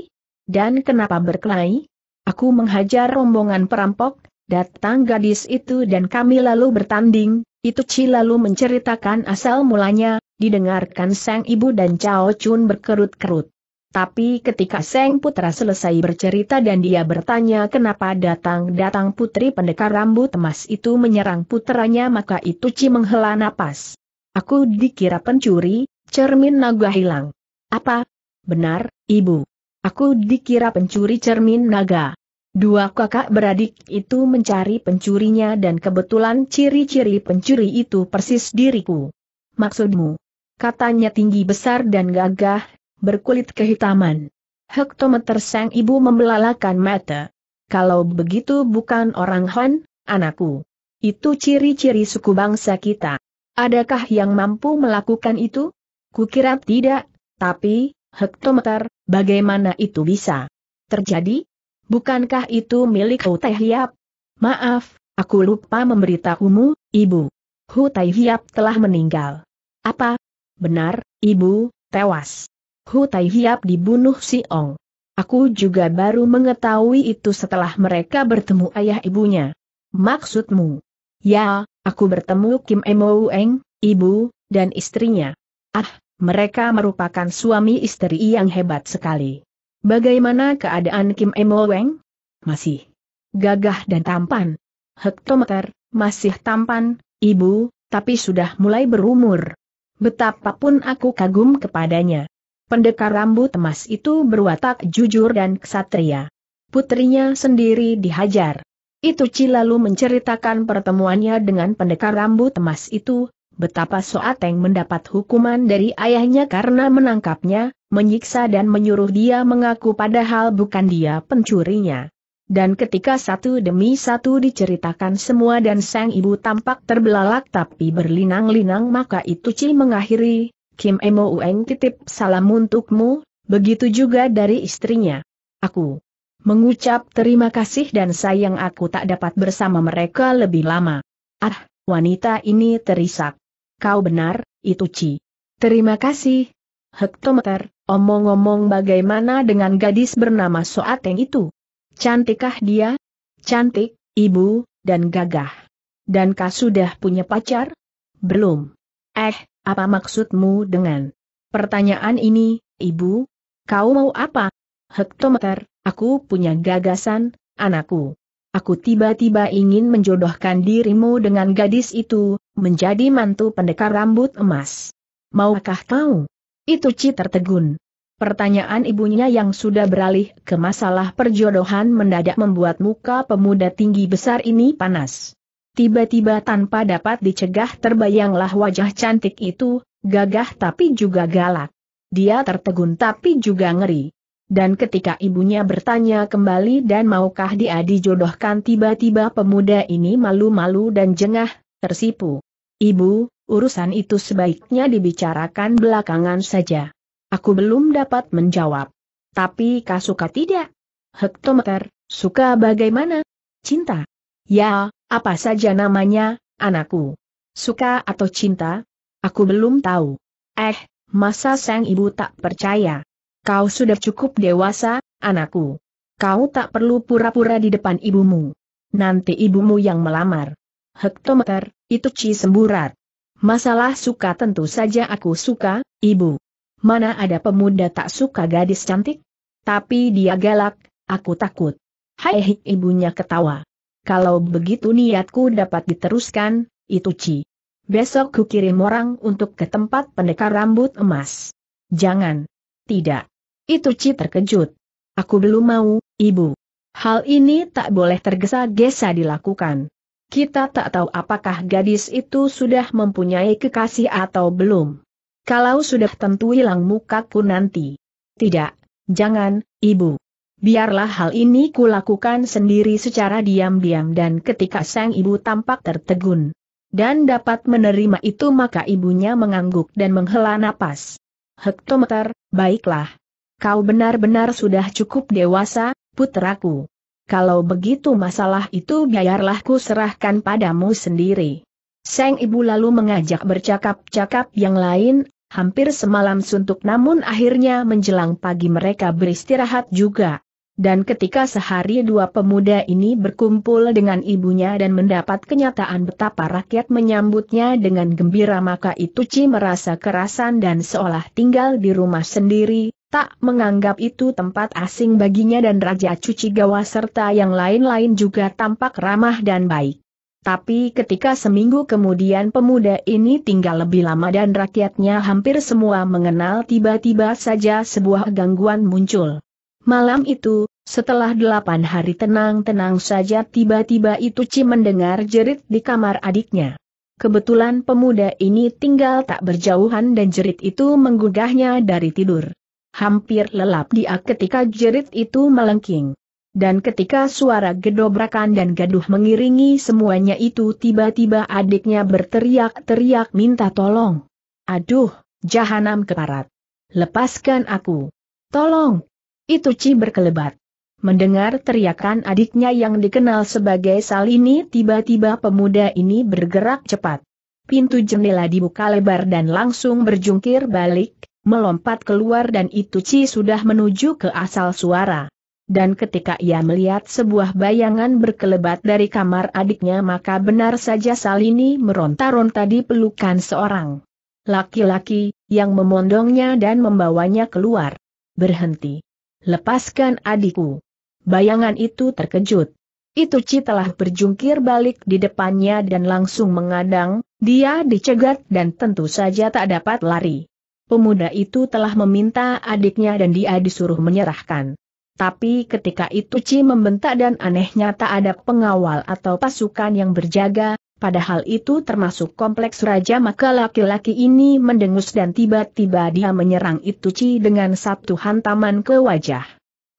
Dan kenapa berkelahi? Aku menghajar rombongan perampok, datang gadis itu dan kami lalu bertanding, itu Ci lalu menceritakan asal mulanya, didengarkan sang ibu dan Cao Chun berkerut-kerut. Tapi ketika Seng Putra selesai bercerita dan dia bertanya kenapa datang-datang putri pendekar rambut emas itu menyerang putranya maka itu Ci menghela napas. Aku dikira pencuri, cermin naga hilang. Apa? Benar, ibu. Aku dikira pencuri cermin naga. Dua kakak beradik itu mencari pencurinya dan kebetulan ciri-ciri pencuri itu persis diriku. Maksudmu? Katanya tinggi besar dan gagah, berkulit kehitaman. Hektometer sang ibu membelalakan mata. Kalau begitu bukan orang Han, anakku. Itu ciri-ciri suku bangsa kita. Adakah yang mampu melakukan itu? Kukira tidak, tapi, hektometer, bagaimana itu bisa? Terjadi? Bukankah itu milik Hu Maaf, aku lupa memberitahumu, ibu. Hu telah meninggal. Apa? Benar, ibu, tewas. Hu Tai Hiap dibunuh si Ong. Aku juga baru mengetahui itu setelah mereka bertemu ayah ibunya. Maksudmu? Ya, aku bertemu Kim Emo Eng, ibu, dan istrinya. Ah, mereka merupakan suami istri yang hebat sekali. Bagaimana keadaan Kim Emo Eng? Masih gagah dan tampan. Hektometer, masih tampan, ibu, tapi sudah mulai berumur. Betapapun aku kagum kepadanya. Pendekar rambut emas itu berwatak jujur dan ksatria. Putrinya sendiri dihajar. Itu Ci lalu menceritakan pertemuannya dengan pendekar rambut emas itu, betapa Soateng mendapat hukuman dari ayahnya karena menangkapnya, menyiksa dan menyuruh dia mengaku padahal bukan dia pencurinya. Dan ketika satu demi satu diceritakan semua dan sang ibu tampak terbelalak tapi berlinang-linang maka itu Ci mengakhiri, Kim Emo Ueng titip salam untukmu, begitu juga dari istrinya. Aku mengucap terima kasih dan sayang aku tak dapat bersama mereka lebih lama. Ah, wanita ini terisak. Kau benar, itu Ci. Terima kasih. Hektometer, omong-omong bagaimana dengan gadis bernama Soateng itu? Cantikkah dia? Cantik, ibu, dan gagah. Dan kau sudah punya pacar? Belum. Eh, apa maksudmu dengan pertanyaan ini, Ibu? Kau mau apa? Hektometer, aku punya gagasan, anakku. Aku tiba-tiba ingin menjodohkan dirimu dengan gadis itu, menjadi mantu pendekar rambut emas. Maukah kau? Itu ci tertegun. Pertanyaan ibunya yang sudah beralih ke masalah perjodohan mendadak membuat muka pemuda tinggi besar ini panas. Tiba-tiba tanpa dapat dicegah terbayanglah wajah cantik itu, gagah tapi juga galak. Dia tertegun tapi juga ngeri. Dan ketika ibunya bertanya kembali dan maukah dia dijodohkan tiba-tiba pemuda ini malu-malu dan jengah, tersipu. Ibu, urusan itu sebaiknya dibicarakan belakangan saja. Aku belum dapat menjawab. Tapi kasuka tidak? Hektometer, suka bagaimana? Cinta. Ya, apa saja namanya, anakku? Suka atau cinta? Aku belum tahu. Eh, masa sang ibu tak percaya? Kau sudah cukup dewasa, anakku. Kau tak perlu pura-pura di depan ibumu. Nanti ibumu yang melamar. Hektometer, itu ci semburat. Masalah suka tentu saja aku suka, ibu. Mana ada pemuda tak suka gadis cantik? Tapi dia galak, aku takut. Hai ibunya ketawa. Kalau begitu niatku dapat diteruskan, itu Ci. Besok ku kirim orang untuk ke tempat pendekar rambut emas. Jangan. Tidak. Itu Ci terkejut. Aku belum mau, Ibu. Hal ini tak boleh tergesa-gesa dilakukan. Kita tak tahu apakah gadis itu sudah mempunyai kekasih atau belum. Kalau sudah tentu hilang mukaku nanti. Tidak, jangan, Ibu. Biarlah hal ini kulakukan sendiri secara diam-diam dan ketika sang ibu tampak tertegun. Dan dapat menerima itu maka ibunya mengangguk dan menghela napas. Hektometer, baiklah. Kau benar-benar sudah cukup dewasa, putraku. Kalau begitu masalah itu biarlah ku serahkan padamu sendiri. Sang ibu lalu mengajak bercakap-cakap yang lain, hampir semalam suntuk namun akhirnya menjelang pagi mereka beristirahat juga. Dan ketika sehari dua pemuda ini berkumpul dengan ibunya dan mendapat kenyataan betapa rakyat menyambutnya dengan gembira maka itu Ci merasa kerasan dan seolah tinggal di rumah sendiri, tak menganggap itu tempat asing baginya dan Raja Cuci Gawa serta yang lain-lain juga tampak ramah dan baik. Tapi ketika seminggu kemudian pemuda ini tinggal lebih lama dan rakyatnya hampir semua mengenal tiba-tiba saja sebuah gangguan muncul. Malam itu, setelah delapan hari tenang-tenang saja tiba-tiba itu ci mendengar jerit di kamar adiknya. Kebetulan pemuda ini tinggal tak berjauhan dan jerit itu menggugahnya dari tidur. Hampir lelap dia ketika jerit itu melengking. Dan ketika suara gedobrakan dan gaduh mengiringi semuanya itu tiba-tiba adiknya berteriak-teriak minta tolong. Aduh, jahanam keparat. Lepaskan aku. Tolong, itu Ci berkelebat. Mendengar teriakan adiknya yang dikenal sebagai Salini tiba-tiba pemuda ini bergerak cepat. Pintu jendela dibuka lebar dan langsung berjungkir balik, melompat keluar dan itu Ci sudah menuju ke asal suara. Dan ketika ia melihat sebuah bayangan berkelebat dari kamar adiknya maka benar saja Salini meronta-ronta di pelukan seorang laki-laki, yang memondongnya dan membawanya keluar. Berhenti. Lepaskan adikku. Bayangan itu terkejut. Itu Ci telah berjungkir balik di depannya dan langsung mengadang, dia dicegat dan tentu saja tak dapat lari. Pemuda itu telah meminta adiknya dan dia disuruh menyerahkan. Tapi ketika itu Ci membentak dan anehnya tak ada pengawal atau pasukan yang berjaga, padahal itu termasuk kompleks raja maka laki-laki ini mendengus dan tiba-tiba dia menyerang Ituci dengan satu hantaman ke wajah.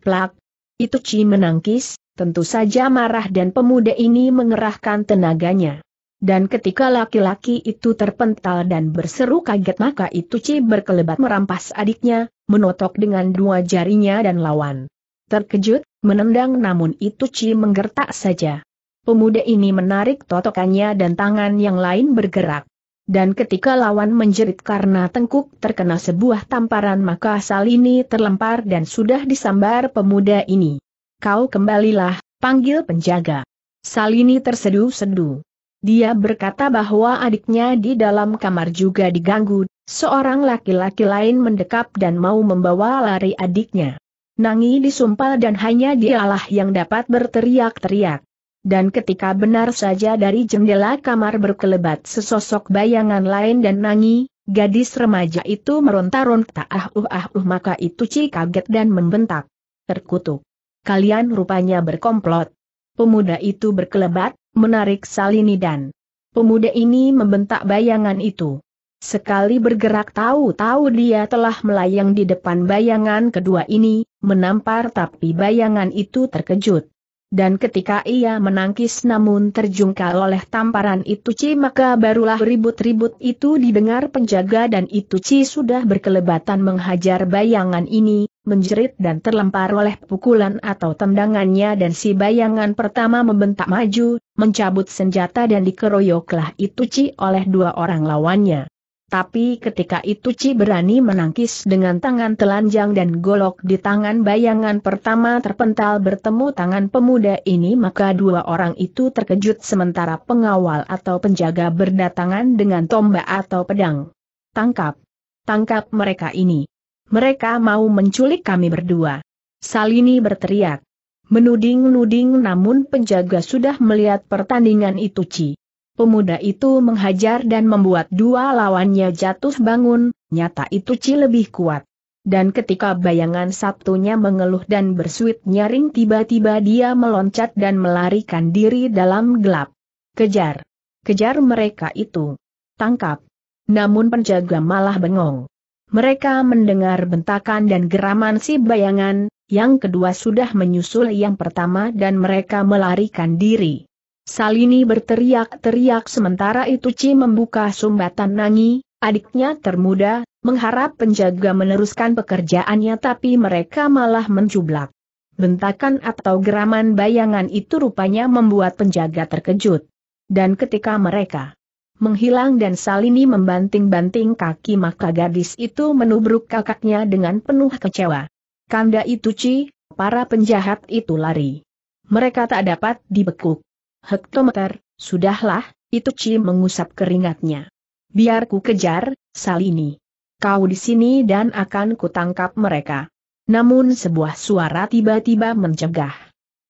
Plak! Ituci menangkis, tentu saja marah dan pemuda ini mengerahkan tenaganya. Dan ketika laki-laki itu terpental dan berseru kaget maka Ituci berkelebat merampas adiknya, menotok dengan dua jarinya dan lawan. Terkejut, menendang namun Ituci menggertak saja. Pemuda ini menarik totokannya dan tangan yang lain bergerak. Dan ketika lawan menjerit karena tengkuk terkena sebuah tamparan maka Salini terlempar dan sudah disambar pemuda ini. Kau kembalilah, panggil penjaga. Salini terseduh sedu. Dia berkata bahwa adiknya di dalam kamar juga diganggu, seorang laki-laki lain mendekap dan mau membawa lari adiknya. Nangi disumpal dan hanya dialah yang dapat berteriak-teriak dan ketika benar saja dari jendela kamar berkelebat sesosok bayangan lain dan nangi, gadis remaja itu meronta-ronta ah uh, ah uh maka itu Ci kaget dan membentak. Terkutuk. Kalian rupanya berkomplot. Pemuda itu berkelebat, menarik Salini dan pemuda ini membentak bayangan itu. Sekali bergerak tahu-tahu dia telah melayang di depan bayangan kedua ini, menampar tapi bayangan itu terkejut. Dan ketika ia menangkis namun terjungkal oleh tamparan itu ci maka barulah ribut-ribut itu didengar penjaga dan itu ci sudah berkelebatan menghajar bayangan ini, menjerit dan terlempar oleh pukulan atau tendangannya dan si bayangan pertama membentak maju, mencabut senjata dan dikeroyoklah itu ci oleh dua orang lawannya. Tapi ketika itu Ci berani menangkis dengan tangan telanjang dan golok di tangan bayangan pertama terpental bertemu tangan pemuda ini maka dua orang itu terkejut sementara pengawal atau penjaga berdatangan dengan tombak atau pedang. Tangkap! Tangkap mereka ini! Mereka mau menculik kami berdua. Salini berteriak. Menuding-nuding namun penjaga sudah melihat pertandingan itu Ci. Pemuda itu menghajar dan membuat dua lawannya jatuh bangun, nyata itu Ci lebih kuat. Dan ketika bayangan satunya mengeluh dan bersuit nyaring tiba-tiba dia meloncat dan melarikan diri dalam gelap. Kejar! Kejar mereka itu! Tangkap! Namun penjaga malah bengong. Mereka mendengar bentakan dan geraman si bayangan, yang kedua sudah menyusul yang pertama dan mereka melarikan diri. Salini berteriak-teriak sementara itu Ci membuka sumbatan Nangi, adiknya termuda, mengharap penjaga meneruskan pekerjaannya tapi mereka malah mencublak. Bentakan atau geraman bayangan itu rupanya membuat penjaga terkejut. Dan ketika mereka menghilang dan Salini membanting-banting kaki maka gadis itu menubruk kakaknya dengan penuh kecewa. Kanda itu Ci, para penjahat itu lari. Mereka tak dapat dibekuk hektometer, sudahlah, itu Ci mengusap keringatnya. Biar ku kejar, Salini. Kau di sini dan akan kutangkap mereka. Namun sebuah suara tiba-tiba mencegah.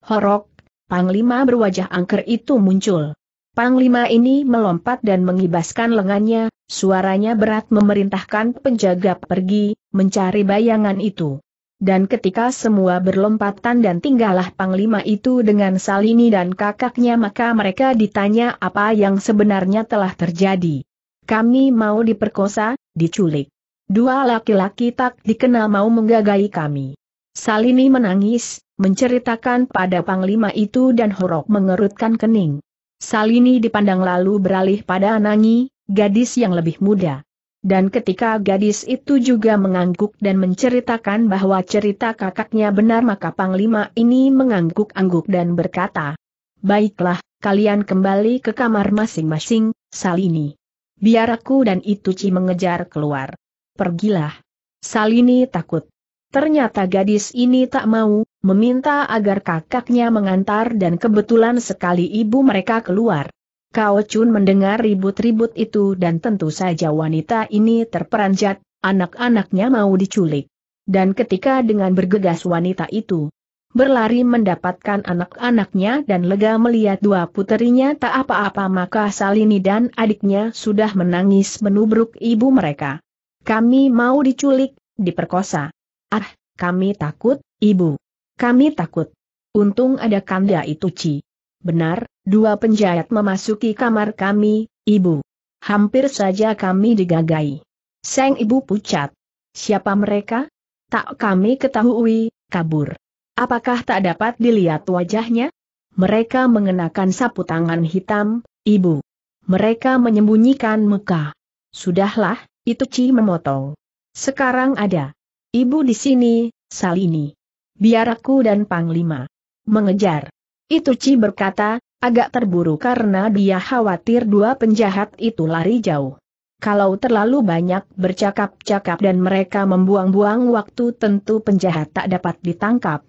Horok, Panglima berwajah angker itu muncul. Panglima ini melompat dan mengibaskan lengannya, suaranya berat memerintahkan penjaga pergi, mencari bayangan itu. Dan ketika semua berlompatan dan tinggallah Panglima itu dengan Salini dan kakaknya maka mereka ditanya apa yang sebenarnya telah terjadi. Kami mau diperkosa, diculik. Dua laki-laki tak dikenal mau menggagai kami. Salini menangis, menceritakan pada Panglima itu dan Horok mengerutkan kening. Salini dipandang lalu beralih pada Anangi, gadis yang lebih muda. Dan ketika gadis itu juga mengangguk dan menceritakan bahwa cerita kakaknya benar maka Panglima ini mengangguk-angguk dan berkata, Baiklah, kalian kembali ke kamar masing-masing, Salini. Biar aku dan Ituci mengejar keluar. Pergilah. Salini takut. Ternyata gadis ini tak mau, meminta agar kakaknya mengantar dan kebetulan sekali ibu mereka keluar. Kau Chun mendengar ribut-ribut itu dan tentu saja wanita ini terperanjat, anak-anaknya mau diculik. Dan ketika dengan bergegas wanita itu berlari mendapatkan anak-anaknya dan lega melihat dua puterinya tak apa-apa maka Salini dan adiknya sudah menangis menubruk ibu mereka. Kami mau diculik, diperkosa. Ah, kami takut, ibu. Kami takut. Untung ada kanda itu Ci. Benar, Dua penjahat memasuki kamar kami, ibu. Hampir saja kami digagai. Seng ibu pucat. Siapa mereka? Tak kami ketahui, kabur. Apakah tak dapat dilihat wajahnya? Mereka mengenakan sapu tangan hitam, ibu. Mereka menyembunyikan muka. Sudahlah, itu Ci memotong. Sekarang ada. Ibu di sini, Salini. Biar aku dan Panglima. Mengejar. Itu Ci berkata, Agak terburu karena dia khawatir dua penjahat itu lari jauh. Kalau terlalu banyak bercakap-cakap dan mereka membuang-buang waktu tentu penjahat tak dapat ditangkap.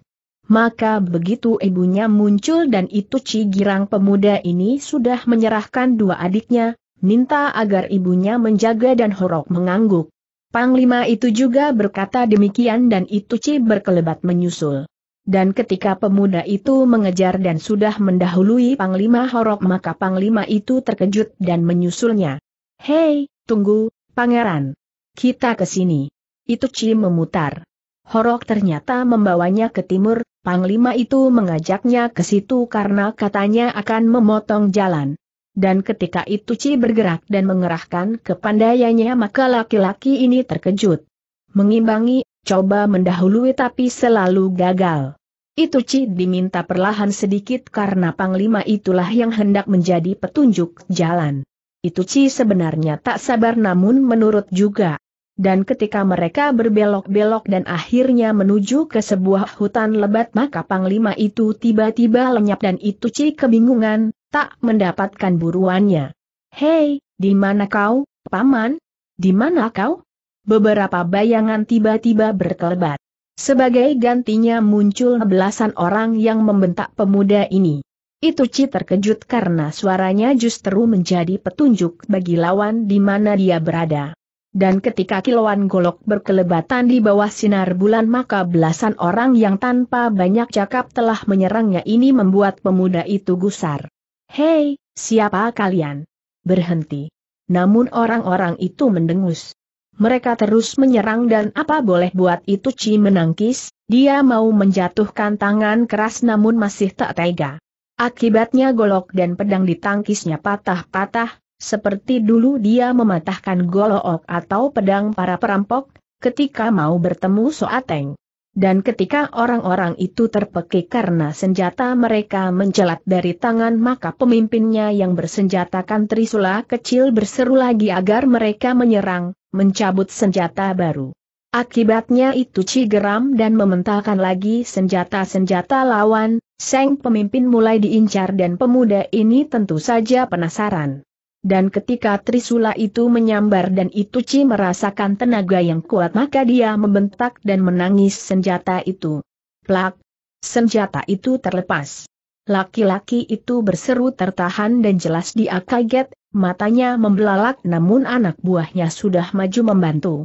Maka begitu ibunya muncul dan itu Ci Girang pemuda ini sudah menyerahkan dua adiknya, minta agar ibunya menjaga dan horok mengangguk. Panglima itu juga berkata demikian dan itu Ci berkelebat menyusul. Dan ketika pemuda itu mengejar dan sudah mendahului Panglima Horok maka Panglima itu terkejut dan menyusulnya. Hei, tunggu, pangeran. Kita ke sini. Itu Ci memutar. Horok ternyata membawanya ke timur, Panglima itu mengajaknya ke situ karena katanya akan memotong jalan. Dan ketika itu Ci bergerak dan mengerahkan kepandaiannya maka laki-laki ini terkejut. Mengimbangi, coba mendahului tapi selalu gagal. Itu Ci diminta perlahan sedikit karena Panglima itulah yang hendak menjadi petunjuk jalan. Itu Ci sebenarnya tak sabar namun menurut juga. Dan ketika mereka berbelok-belok dan akhirnya menuju ke sebuah hutan lebat maka Panglima itu tiba-tiba lenyap dan itu Ci kebingungan, tak mendapatkan buruannya. Hei, di mana kau, Paman? Di mana kau? Beberapa bayangan tiba-tiba berkelebat. Sebagai gantinya muncul belasan orang yang membentak pemuda ini. Itu Ci terkejut karena suaranya justru menjadi petunjuk bagi lawan di mana dia berada. Dan ketika kilauan golok berkelebatan di bawah sinar bulan maka belasan orang yang tanpa banyak cakap telah menyerangnya ini membuat pemuda itu gusar. Hei, siapa kalian? Berhenti. Namun orang-orang itu mendengus mereka terus menyerang dan apa boleh buat itu Ci menangkis, dia mau menjatuhkan tangan keras namun masih tak tega. Akibatnya golok dan pedang ditangkisnya patah-patah, seperti dulu dia mematahkan golok atau pedang para perampok, ketika mau bertemu Soateng. Dan ketika orang-orang itu terpekik karena senjata mereka mencelat dari tangan maka pemimpinnya yang bersenjatakan Trisula kecil berseru lagi agar mereka menyerang, mencabut senjata baru. Akibatnya itu Cigeram dan mementahkan lagi senjata-senjata lawan, Seng pemimpin mulai diincar dan pemuda ini tentu saja penasaran. Dan ketika Trisula itu menyambar dan Ituci merasakan tenaga yang kuat maka dia membentak dan menangis senjata itu. Plak! Senjata itu terlepas. Laki-laki itu berseru tertahan dan jelas dia kaget, matanya membelalak namun anak buahnya sudah maju membantu.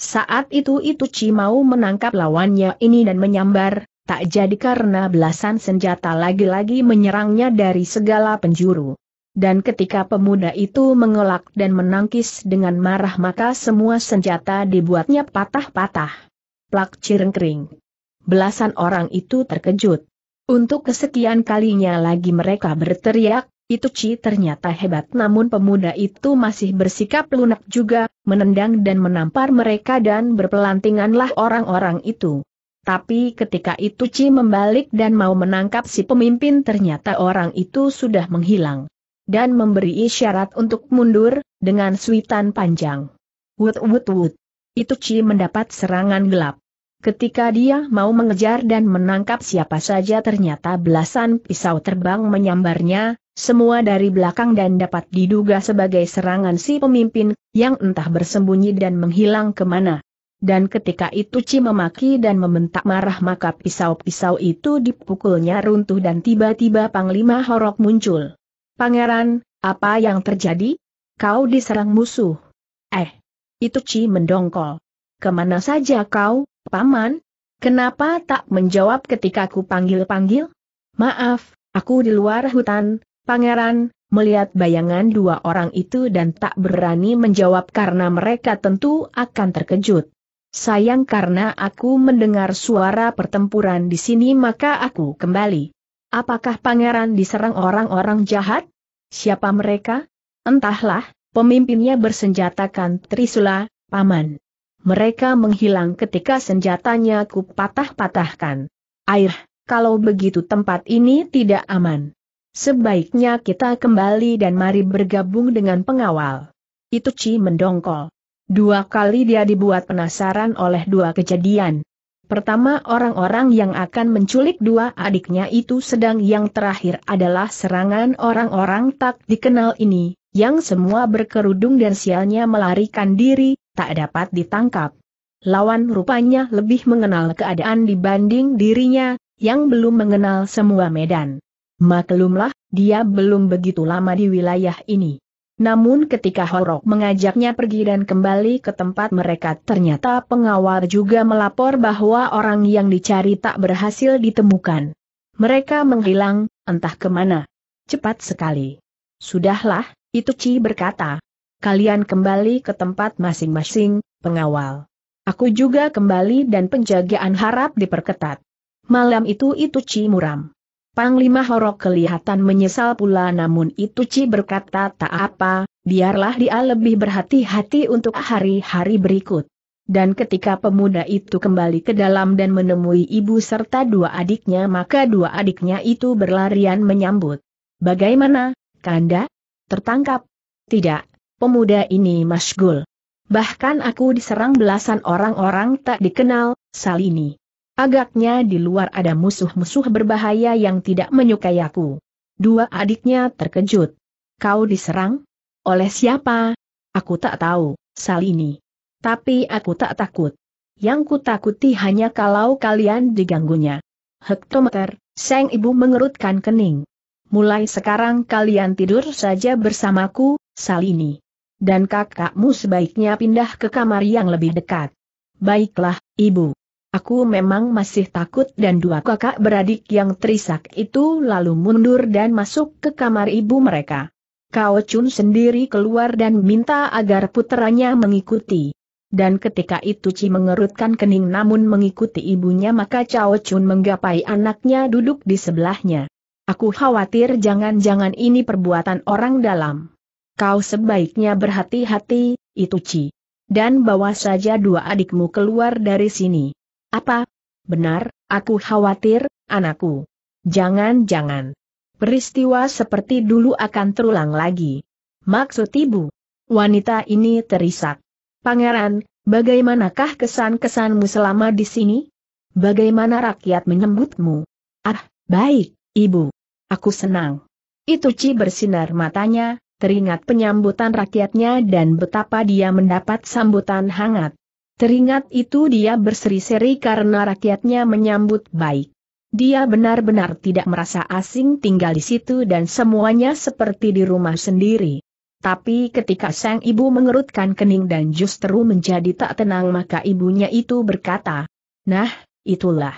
Saat itu Ituci mau menangkap lawannya ini dan menyambar, tak jadi karena belasan senjata lagi-lagi menyerangnya dari segala penjuru. Dan ketika pemuda itu mengelak dan menangkis dengan marah maka semua senjata dibuatnya patah-patah. Plak cirengkring. Belasan orang itu terkejut. Untuk kesekian kalinya lagi mereka berteriak, itu Ci ternyata hebat namun pemuda itu masih bersikap lunak juga, menendang dan menampar mereka dan berpelantinganlah orang-orang itu. Tapi ketika itu Ci membalik dan mau menangkap si pemimpin ternyata orang itu sudah menghilang dan memberi isyarat untuk mundur, dengan suitan panjang. Wut wut wut. Itu Chi mendapat serangan gelap. Ketika dia mau mengejar dan menangkap siapa saja ternyata belasan pisau terbang menyambarnya, semua dari belakang dan dapat diduga sebagai serangan si pemimpin, yang entah bersembunyi dan menghilang kemana. Dan ketika itu Ci memaki dan membentak marah maka pisau-pisau itu dipukulnya runtuh dan tiba-tiba Panglima Horok muncul. Pangeran, apa yang terjadi? Kau diserang musuh. Eh, itu Ci mendongkol. Kemana saja kau, Paman? Kenapa tak menjawab ketika ku panggil-panggil? Maaf, aku di luar hutan, Pangeran, melihat bayangan dua orang itu dan tak berani menjawab karena mereka tentu akan terkejut. Sayang karena aku mendengar suara pertempuran di sini maka aku kembali. Apakah pangeran diserang orang-orang jahat? Siapa mereka? Entahlah, pemimpinnya bersenjatakan Trisula, paman. Mereka menghilang ketika senjatanya ku patah-patahkan. Air, kalau begitu tempat ini tidak aman. Sebaiknya kita kembali dan mari bergabung dengan pengawal. Itu Ci mendongkol. Dua kali dia dibuat penasaran oleh dua kejadian. Pertama orang-orang yang akan menculik dua adiknya itu sedang yang terakhir adalah serangan orang-orang tak dikenal ini, yang semua berkerudung dan sialnya melarikan diri, tak dapat ditangkap. Lawan rupanya lebih mengenal keadaan dibanding dirinya, yang belum mengenal semua medan. Maklumlah, dia belum begitu lama di wilayah ini. Namun ketika Horok mengajaknya pergi dan kembali ke tempat mereka ternyata pengawal juga melapor bahwa orang yang dicari tak berhasil ditemukan. Mereka menghilang, entah kemana. Cepat sekali. Sudahlah, itu Ci berkata. Kalian kembali ke tempat masing-masing, pengawal. Aku juga kembali dan penjagaan harap diperketat. Malam itu itu Ci muram. Panglima Horok kelihatan menyesal pula namun itu Ci berkata tak apa, biarlah dia lebih berhati-hati untuk hari-hari berikut. Dan ketika pemuda itu kembali ke dalam dan menemui ibu serta dua adiknya maka dua adiknya itu berlarian menyambut. Bagaimana, Kanda? Tertangkap? Tidak, pemuda ini masgul. Bahkan aku diserang belasan orang-orang tak dikenal, Salini. Agaknya di luar ada musuh-musuh berbahaya yang tidak menyukai aku. Dua adiknya terkejut. Kau diserang? Oleh siapa? Aku tak tahu, Salini. Tapi aku tak takut. Yang kutakuti hanya kalau kalian diganggunya. Hektometer, sang ibu mengerutkan kening. Mulai sekarang kalian tidur saja bersamaku, Salini. Dan kakakmu sebaiknya pindah ke kamar yang lebih dekat. Baiklah, ibu. Aku memang masih takut dan dua kakak beradik yang terisak itu lalu mundur dan masuk ke kamar ibu mereka. Kau Chun sendiri keluar dan minta agar putranya mengikuti. Dan ketika itu Ci mengerutkan kening namun mengikuti ibunya maka Cao Chun menggapai anaknya duduk di sebelahnya. Aku khawatir jangan-jangan ini perbuatan orang dalam. Kau sebaiknya berhati-hati, itu Ci. Dan bawa saja dua adikmu keluar dari sini. Apa? Benar, aku khawatir, anakku. Jangan-jangan. Peristiwa seperti dulu akan terulang lagi. Maksud ibu? Wanita ini terisak. Pangeran, bagaimanakah kesan-kesanmu selama di sini? Bagaimana rakyat menyambutmu? Ah, baik, ibu. Aku senang. Itu ci bersinar matanya, teringat penyambutan rakyatnya dan betapa dia mendapat sambutan hangat. Teringat itu dia berseri-seri karena rakyatnya menyambut baik. Dia benar-benar tidak merasa asing tinggal di situ dan semuanya seperti di rumah sendiri. Tapi ketika sang ibu mengerutkan kening dan justru menjadi tak tenang maka ibunya itu berkata, Nah, itulah.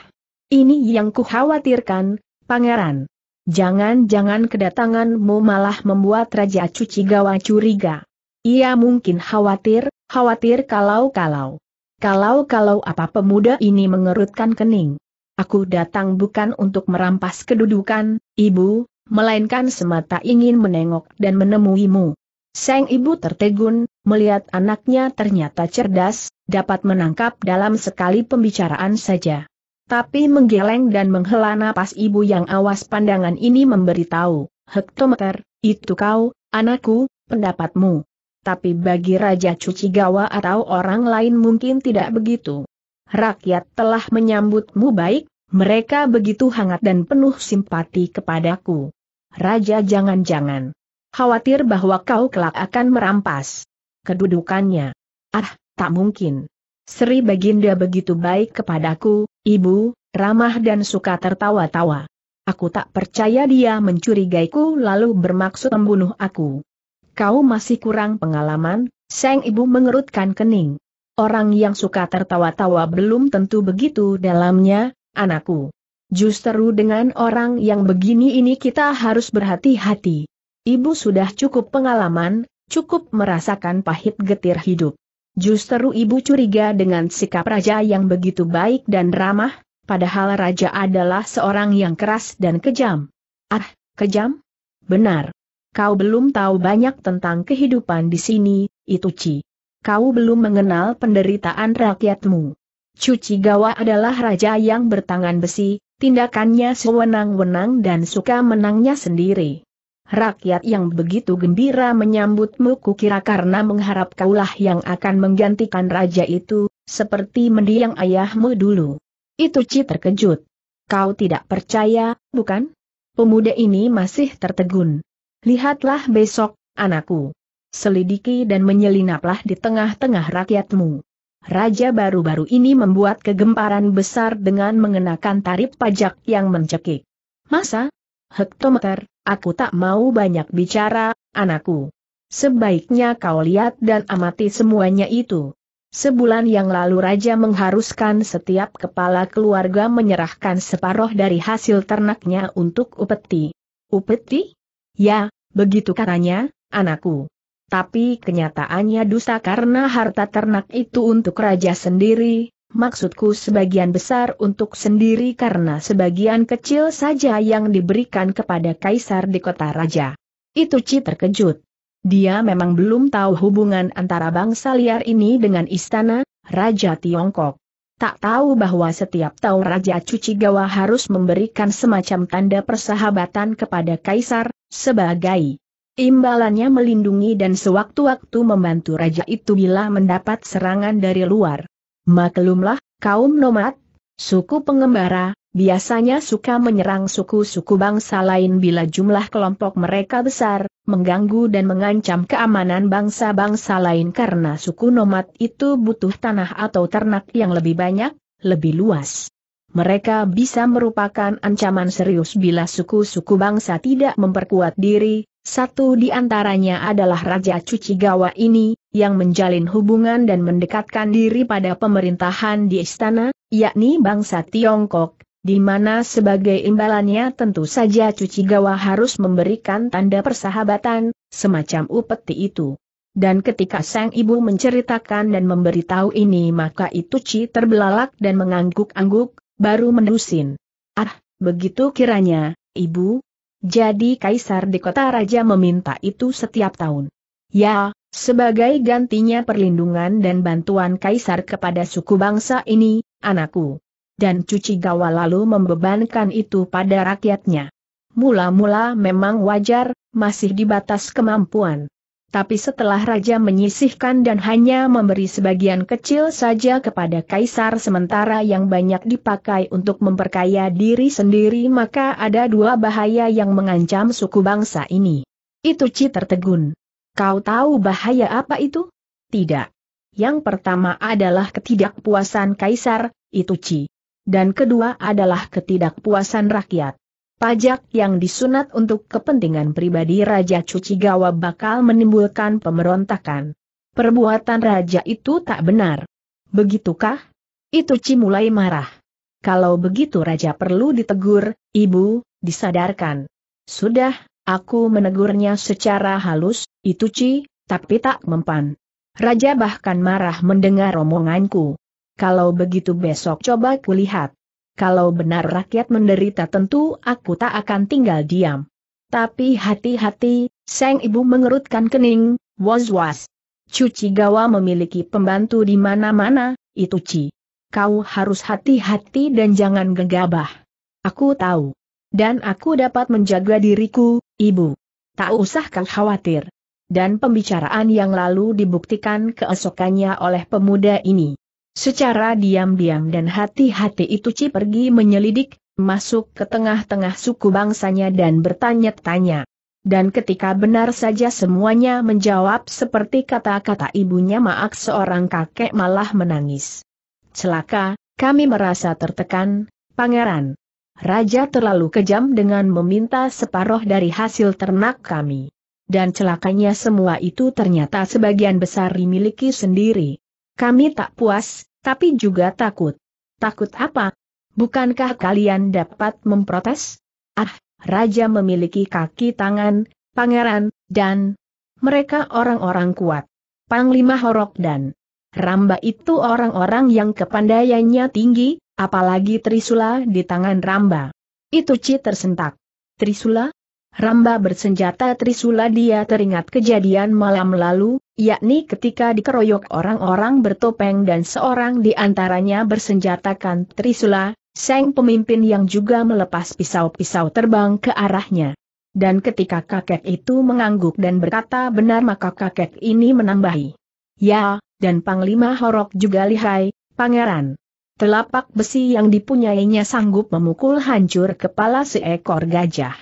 Ini yang kukhawatirkan, pangeran. Jangan-jangan kedatanganmu malah membuat Raja Cuci Gawa curiga. Ia mungkin khawatir, khawatir kalau-kalau. Kalau-kalau apa pemuda ini mengerutkan kening. Aku datang bukan untuk merampas kedudukan, ibu, melainkan semata ingin menengok dan menemuimu. Sang ibu tertegun, melihat anaknya ternyata cerdas, dapat menangkap dalam sekali pembicaraan saja. Tapi menggeleng dan menghela napas ibu yang awas pandangan ini memberitahu, hektometer, itu kau, anakku, pendapatmu tapi bagi Raja Cucigawa atau orang lain mungkin tidak begitu. Rakyat telah menyambutmu baik, mereka begitu hangat dan penuh simpati kepadaku. Raja jangan-jangan khawatir bahwa kau kelak akan merampas kedudukannya. Ah, tak mungkin. Sri Baginda begitu baik kepadaku, ibu, ramah dan suka tertawa-tawa. Aku tak percaya dia mencurigaiku lalu bermaksud membunuh aku kau masih kurang pengalaman, Seng ibu mengerutkan kening. Orang yang suka tertawa-tawa belum tentu begitu dalamnya, anakku. Justru dengan orang yang begini ini kita harus berhati-hati. Ibu sudah cukup pengalaman, cukup merasakan pahit getir hidup. Justru ibu curiga dengan sikap raja yang begitu baik dan ramah, padahal raja adalah seorang yang keras dan kejam. Ah, kejam? Benar. Kau belum tahu banyak tentang kehidupan di sini, Ituci. Kau belum mengenal penderitaan rakyatmu. Cuci Gawa adalah raja yang bertangan besi, tindakannya sewenang-wenang dan suka menangnya sendiri. Rakyat yang begitu gembira menyambutmu kukira karena mengharap kaulah yang akan menggantikan raja itu, seperti mendiang ayahmu dulu. Ituci terkejut. Kau tidak percaya, bukan? Pemuda ini masih tertegun. Lihatlah besok, anakku. Selidiki dan menyelinaplah di tengah-tengah rakyatmu. Raja baru-baru ini membuat kegemparan besar dengan mengenakan tarif pajak yang mencekik. Masa? Hektometer, aku tak mau banyak bicara, anakku. Sebaiknya kau lihat dan amati semuanya itu. Sebulan yang lalu Raja mengharuskan setiap kepala keluarga menyerahkan separoh dari hasil ternaknya untuk upeti. Upeti? Ya, Begitu katanya, anakku. Tapi kenyataannya dusta karena harta ternak itu untuk raja sendiri, maksudku sebagian besar untuk sendiri karena sebagian kecil saja yang diberikan kepada kaisar di kota raja. Itu Ci terkejut. Dia memang belum tahu hubungan antara bangsa liar ini dengan istana, Raja Tiongkok tak tahu bahwa setiap tahun Raja Cuci Gawa harus memberikan semacam tanda persahabatan kepada Kaisar, sebagai imbalannya melindungi dan sewaktu-waktu membantu Raja itu bila mendapat serangan dari luar. Maklumlah, kaum nomad, suku pengembara, biasanya suka menyerang suku-suku bangsa lain bila jumlah kelompok mereka besar, mengganggu dan mengancam keamanan bangsa-bangsa lain karena suku nomad itu butuh tanah atau ternak yang lebih banyak, lebih luas. Mereka bisa merupakan ancaman serius bila suku-suku bangsa tidak memperkuat diri, satu di antaranya adalah Raja Cuci Gawa ini, yang menjalin hubungan dan mendekatkan diri pada pemerintahan di istana, yakni bangsa Tiongkok, di mana sebagai imbalannya tentu saja Cuci Gawa harus memberikan tanda persahabatan, semacam upeti itu. Dan ketika sang ibu menceritakan dan memberitahu ini maka itu Ci terbelalak dan mengangguk-angguk, baru mendusin. Ah, begitu kiranya, ibu. Jadi kaisar di kota raja meminta itu setiap tahun. Ya, sebagai gantinya perlindungan dan bantuan kaisar kepada suku bangsa ini, anakku dan cuci gawa lalu membebankan itu pada rakyatnya. Mula-mula memang wajar, masih dibatas kemampuan. Tapi setelah raja menyisihkan dan hanya memberi sebagian kecil saja kepada kaisar sementara yang banyak dipakai untuk memperkaya diri sendiri maka ada dua bahaya yang mengancam suku bangsa ini. Itu Ci tertegun. Kau tahu bahaya apa itu? Tidak. Yang pertama adalah ketidakpuasan kaisar, itu Ci dan kedua adalah ketidakpuasan rakyat. Pajak yang disunat untuk kepentingan pribadi Raja Cucigawa bakal menimbulkan pemberontakan. Perbuatan raja itu tak benar. Begitukah? Itu Ci mulai marah. Kalau begitu raja perlu ditegur, ibu, disadarkan. Sudah, aku menegurnya secara halus, itu Ci, tapi tak mempan. Raja bahkan marah mendengar omonganku. Kalau begitu besok coba kulihat. Kalau benar rakyat menderita tentu aku tak akan tinggal diam. Tapi hati-hati, sang ibu mengerutkan kening, was-was. Cuci Gawa memiliki pembantu di mana-mana, itu Ci. Kau harus hati-hati dan jangan gegabah. Aku tahu. Dan aku dapat menjaga diriku, ibu. Tak usah kau khawatir. Dan pembicaraan yang lalu dibuktikan keesokannya oleh pemuda ini. Secara diam-diam dan hati-hati itu Ci pergi menyelidik, masuk ke tengah-tengah suku bangsanya dan bertanya-tanya. Dan ketika benar saja semuanya menjawab seperti kata-kata ibunya Maak seorang kakek malah menangis. Celaka, kami merasa tertekan, pangeran. Raja terlalu kejam dengan meminta separoh dari hasil ternak kami. Dan celakanya semua itu ternyata sebagian besar dimiliki sendiri. Kami tak puas, tapi juga takut. Takut apa? Bukankah kalian dapat memprotes? Ah, raja memiliki kaki tangan, pangeran, dan mereka orang-orang kuat. Panglima Horok dan Ramba itu orang-orang yang kepandaiannya tinggi, apalagi Trisula di tangan Ramba. Itu Ci tersentak. Trisula? Ramba bersenjata Trisula dia teringat kejadian malam lalu, yakni ketika dikeroyok orang-orang bertopeng dan seorang di antaranya bersenjatakan Trisula, sang pemimpin yang juga melepas pisau-pisau terbang ke arahnya. Dan ketika kakek itu mengangguk dan berkata benar maka kakek ini menambahi. Ya, dan Panglima Horok juga lihai, pangeran. Telapak besi yang dipunyainya sanggup memukul hancur kepala seekor gajah.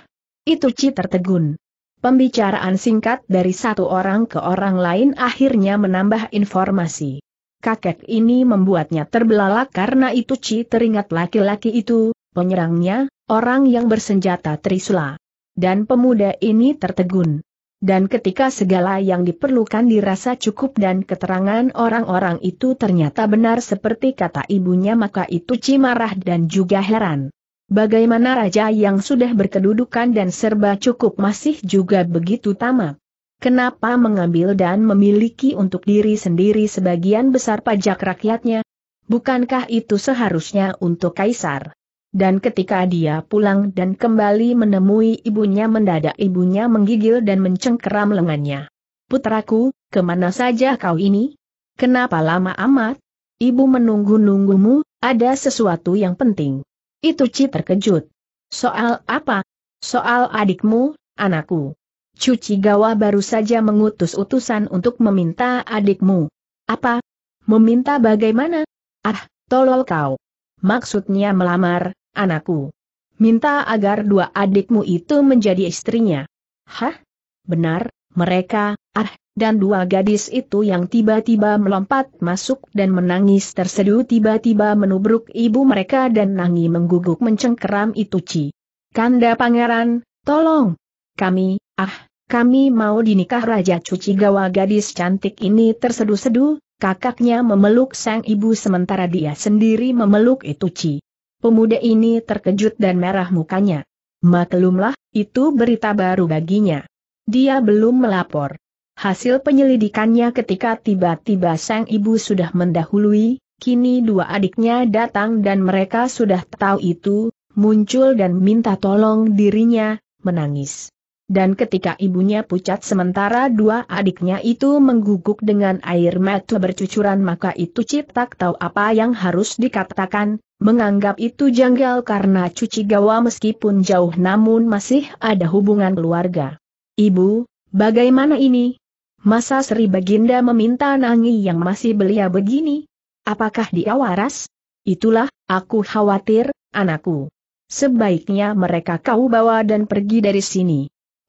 Itu Ci tertegun. Pembicaraan singkat dari satu orang ke orang lain akhirnya menambah informasi. Kakek ini membuatnya terbelalak karena itu Ci teringat laki-laki itu, penyerangnya, orang yang bersenjata Trisula. Dan pemuda ini tertegun. Dan ketika segala yang diperlukan dirasa cukup dan keterangan orang-orang itu ternyata benar seperti kata ibunya maka itu Ci marah dan juga heran. Bagaimana raja yang sudah berkedudukan dan serba cukup masih juga begitu tamak? Kenapa mengambil dan memiliki untuk diri sendiri sebagian besar pajak rakyatnya? Bukankah itu seharusnya untuk kaisar? Dan ketika dia pulang dan kembali menemui ibunya mendadak ibunya menggigil dan mencengkeram lengannya. Putraku, kemana saja kau ini? Kenapa lama amat? Ibu menunggu-nunggumu, ada sesuatu yang penting. Itu Ci terkejut. Soal apa? Soal adikmu, anakku. Cuci Gawa baru saja mengutus utusan untuk meminta adikmu. Apa? Meminta bagaimana? Ah, tolol kau. Maksudnya melamar, anakku. Minta agar dua adikmu itu menjadi istrinya. Hah? Benar, mereka, ah, dan dua gadis itu yang tiba-tiba melompat masuk dan menangis terseduh tiba-tiba menubruk ibu mereka dan Nangi mengguguk mencengkeram itu Ci. Kanda pangeran, tolong. Kami, ah, kami mau dinikah Raja Cuci Gawa gadis cantik ini terseduh-seduh, kakaknya memeluk sang ibu sementara dia sendiri memeluk itu Ci. Pemuda ini terkejut dan merah mukanya. Maklumlah, itu berita baru baginya. Dia belum melapor. Hasil penyelidikannya ketika tiba-tiba sang ibu sudah mendahului, kini dua adiknya datang dan mereka sudah tahu itu, muncul dan minta tolong dirinya, menangis. Dan ketika ibunya pucat sementara dua adiknya itu mengguguk dengan air mata bercucuran maka itu tak tahu apa yang harus dikatakan, menganggap itu janggal karena cuci gawa meskipun jauh namun masih ada hubungan keluarga. Ibu, bagaimana ini? Masa Sri Baginda meminta Nangi yang masih belia begini? Apakah dia waras? Itulah, aku khawatir, anakku. Sebaiknya mereka kau bawa dan pergi dari sini.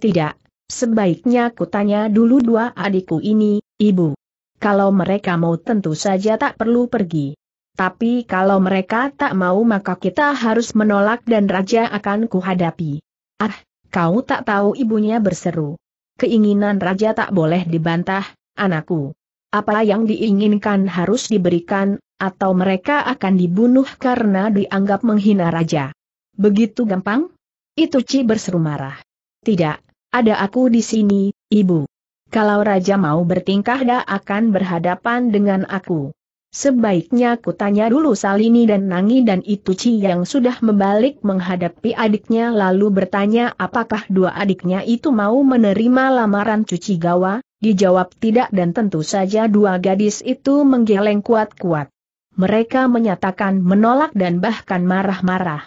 Tidak, sebaiknya kutanya dulu dua adikku ini, ibu. Kalau mereka mau tentu saja tak perlu pergi. Tapi kalau mereka tak mau maka kita harus menolak dan raja akan kuhadapi. Ah, Kau tak tahu ibunya berseru. Keinginan raja tak boleh dibantah, anakku. Apa yang diinginkan harus diberikan, atau mereka akan dibunuh karena dianggap menghina raja. Begitu gampang? Itu Ci berseru marah. Tidak, ada aku di sini, ibu. Kalau raja mau bertingkah dia akan berhadapan dengan aku. Sebaiknya kutanya dulu Salini dan Nangi dan Ituci yang sudah membalik menghadapi adiknya lalu bertanya apakah dua adiknya itu mau menerima lamaran cuci gawa, dijawab tidak dan tentu saja dua gadis itu menggeleng kuat-kuat. Mereka menyatakan menolak dan bahkan marah-marah.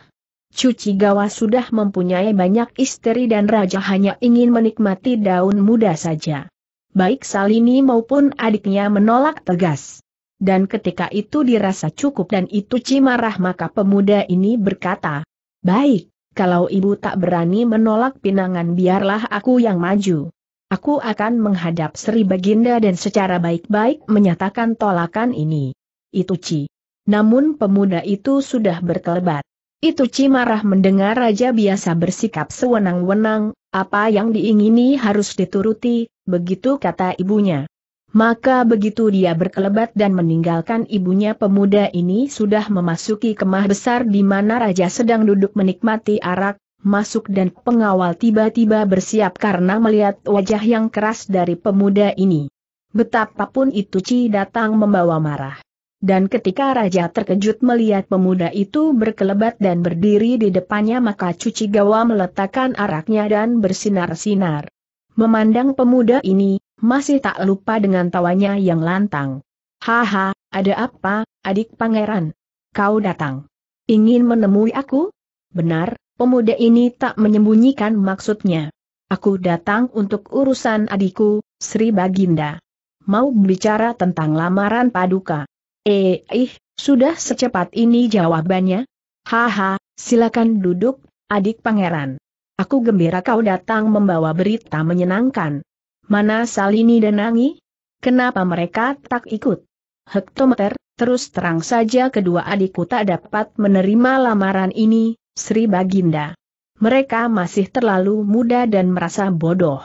Cuci gawa sudah mempunyai banyak istri dan raja hanya ingin menikmati daun muda saja. Baik Salini maupun adiknya menolak tegas dan ketika itu dirasa cukup dan itu cimarah maka pemuda ini berkata, Baik, kalau ibu tak berani menolak pinangan biarlah aku yang maju. Aku akan menghadap Sri Baginda dan secara baik-baik menyatakan tolakan ini. Itu Ci. Namun pemuda itu sudah berkelebat. Itu Ci marah mendengar raja biasa bersikap sewenang-wenang, apa yang diingini harus dituruti, begitu kata ibunya. Maka begitu dia berkelebat dan meninggalkan ibunya pemuda ini sudah memasuki kemah besar di mana raja sedang duduk menikmati arak, masuk dan pengawal tiba-tiba bersiap karena melihat wajah yang keras dari pemuda ini. Betapapun itu Ci datang membawa marah. Dan ketika raja terkejut melihat pemuda itu berkelebat dan berdiri di depannya maka cuci gawa meletakkan araknya dan bersinar-sinar. Memandang pemuda ini, masih tak lupa dengan tawanya yang lantang. Haha, ada apa, adik pangeran? Kau datang. Ingin menemui aku? Benar, pemuda ini tak menyembunyikan maksudnya. Aku datang untuk urusan adikku, Sri Baginda. Mau bicara tentang lamaran paduka. Eh, ih, sudah secepat ini jawabannya? Haha, silakan duduk, adik pangeran. Aku gembira kau datang membawa berita menyenangkan. Mana Salini dan Nangi? Kenapa mereka tak ikut? Hektometer, terus terang saja kedua adikku tak dapat menerima lamaran ini, Sri Baginda. Mereka masih terlalu muda dan merasa bodoh.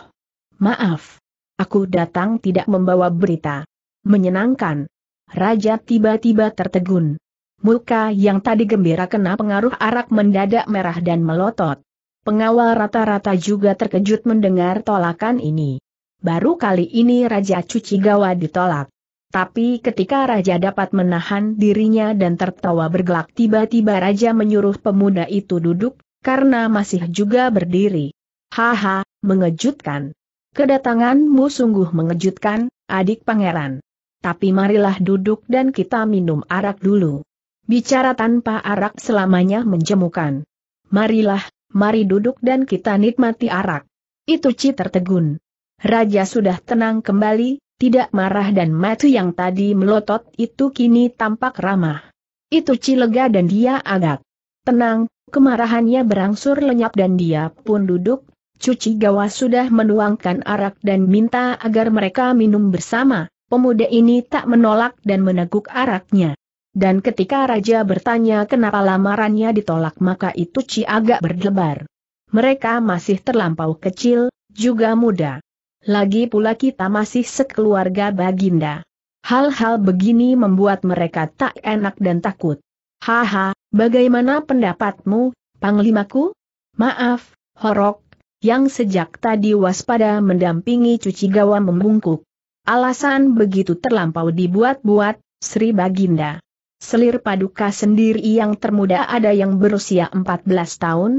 Maaf. Aku datang tidak membawa berita. Menyenangkan. Raja tiba-tiba tertegun. Muka yang tadi gembira kena pengaruh arak mendadak merah dan melotot. Pengawal rata-rata juga terkejut mendengar tolakan ini baru kali ini Raja Cuci Gawa ditolak. Tapi ketika Raja dapat menahan dirinya dan tertawa bergelak tiba-tiba Raja menyuruh pemuda itu duduk, karena masih juga berdiri. Haha, mengejutkan. Kedatanganmu sungguh mengejutkan, adik pangeran. Tapi marilah duduk dan kita minum arak dulu. Bicara tanpa arak selamanya menjemukan. Marilah, mari duduk dan kita nikmati arak. Itu Ci tertegun. Raja sudah tenang kembali, tidak marah dan matu yang tadi melotot itu kini tampak ramah. Itu cilega dan dia agak tenang, kemarahannya berangsur lenyap dan dia pun duduk, cuci gawa sudah menuangkan arak dan minta agar mereka minum bersama, pemuda ini tak menolak dan meneguk araknya. Dan ketika Raja bertanya kenapa lamarannya ditolak maka itu Ci agak berdebar. Mereka masih terlampau kecil, juga muda. Lagi pula kita masih sekeluarga baginda. Hal-hal begini membuat mereka tak enak dan takut. Haha, bagaimana pendapatmu, Panglimaku? Maaf, Horok, yang sejak tadi waspada mendampingi cuci gawa membungkuk. Alasan begitu terlampau dibuat-buat, Sri Baginda. Selir paduka sendiri yang termuda ada yang berusia 14 tahun?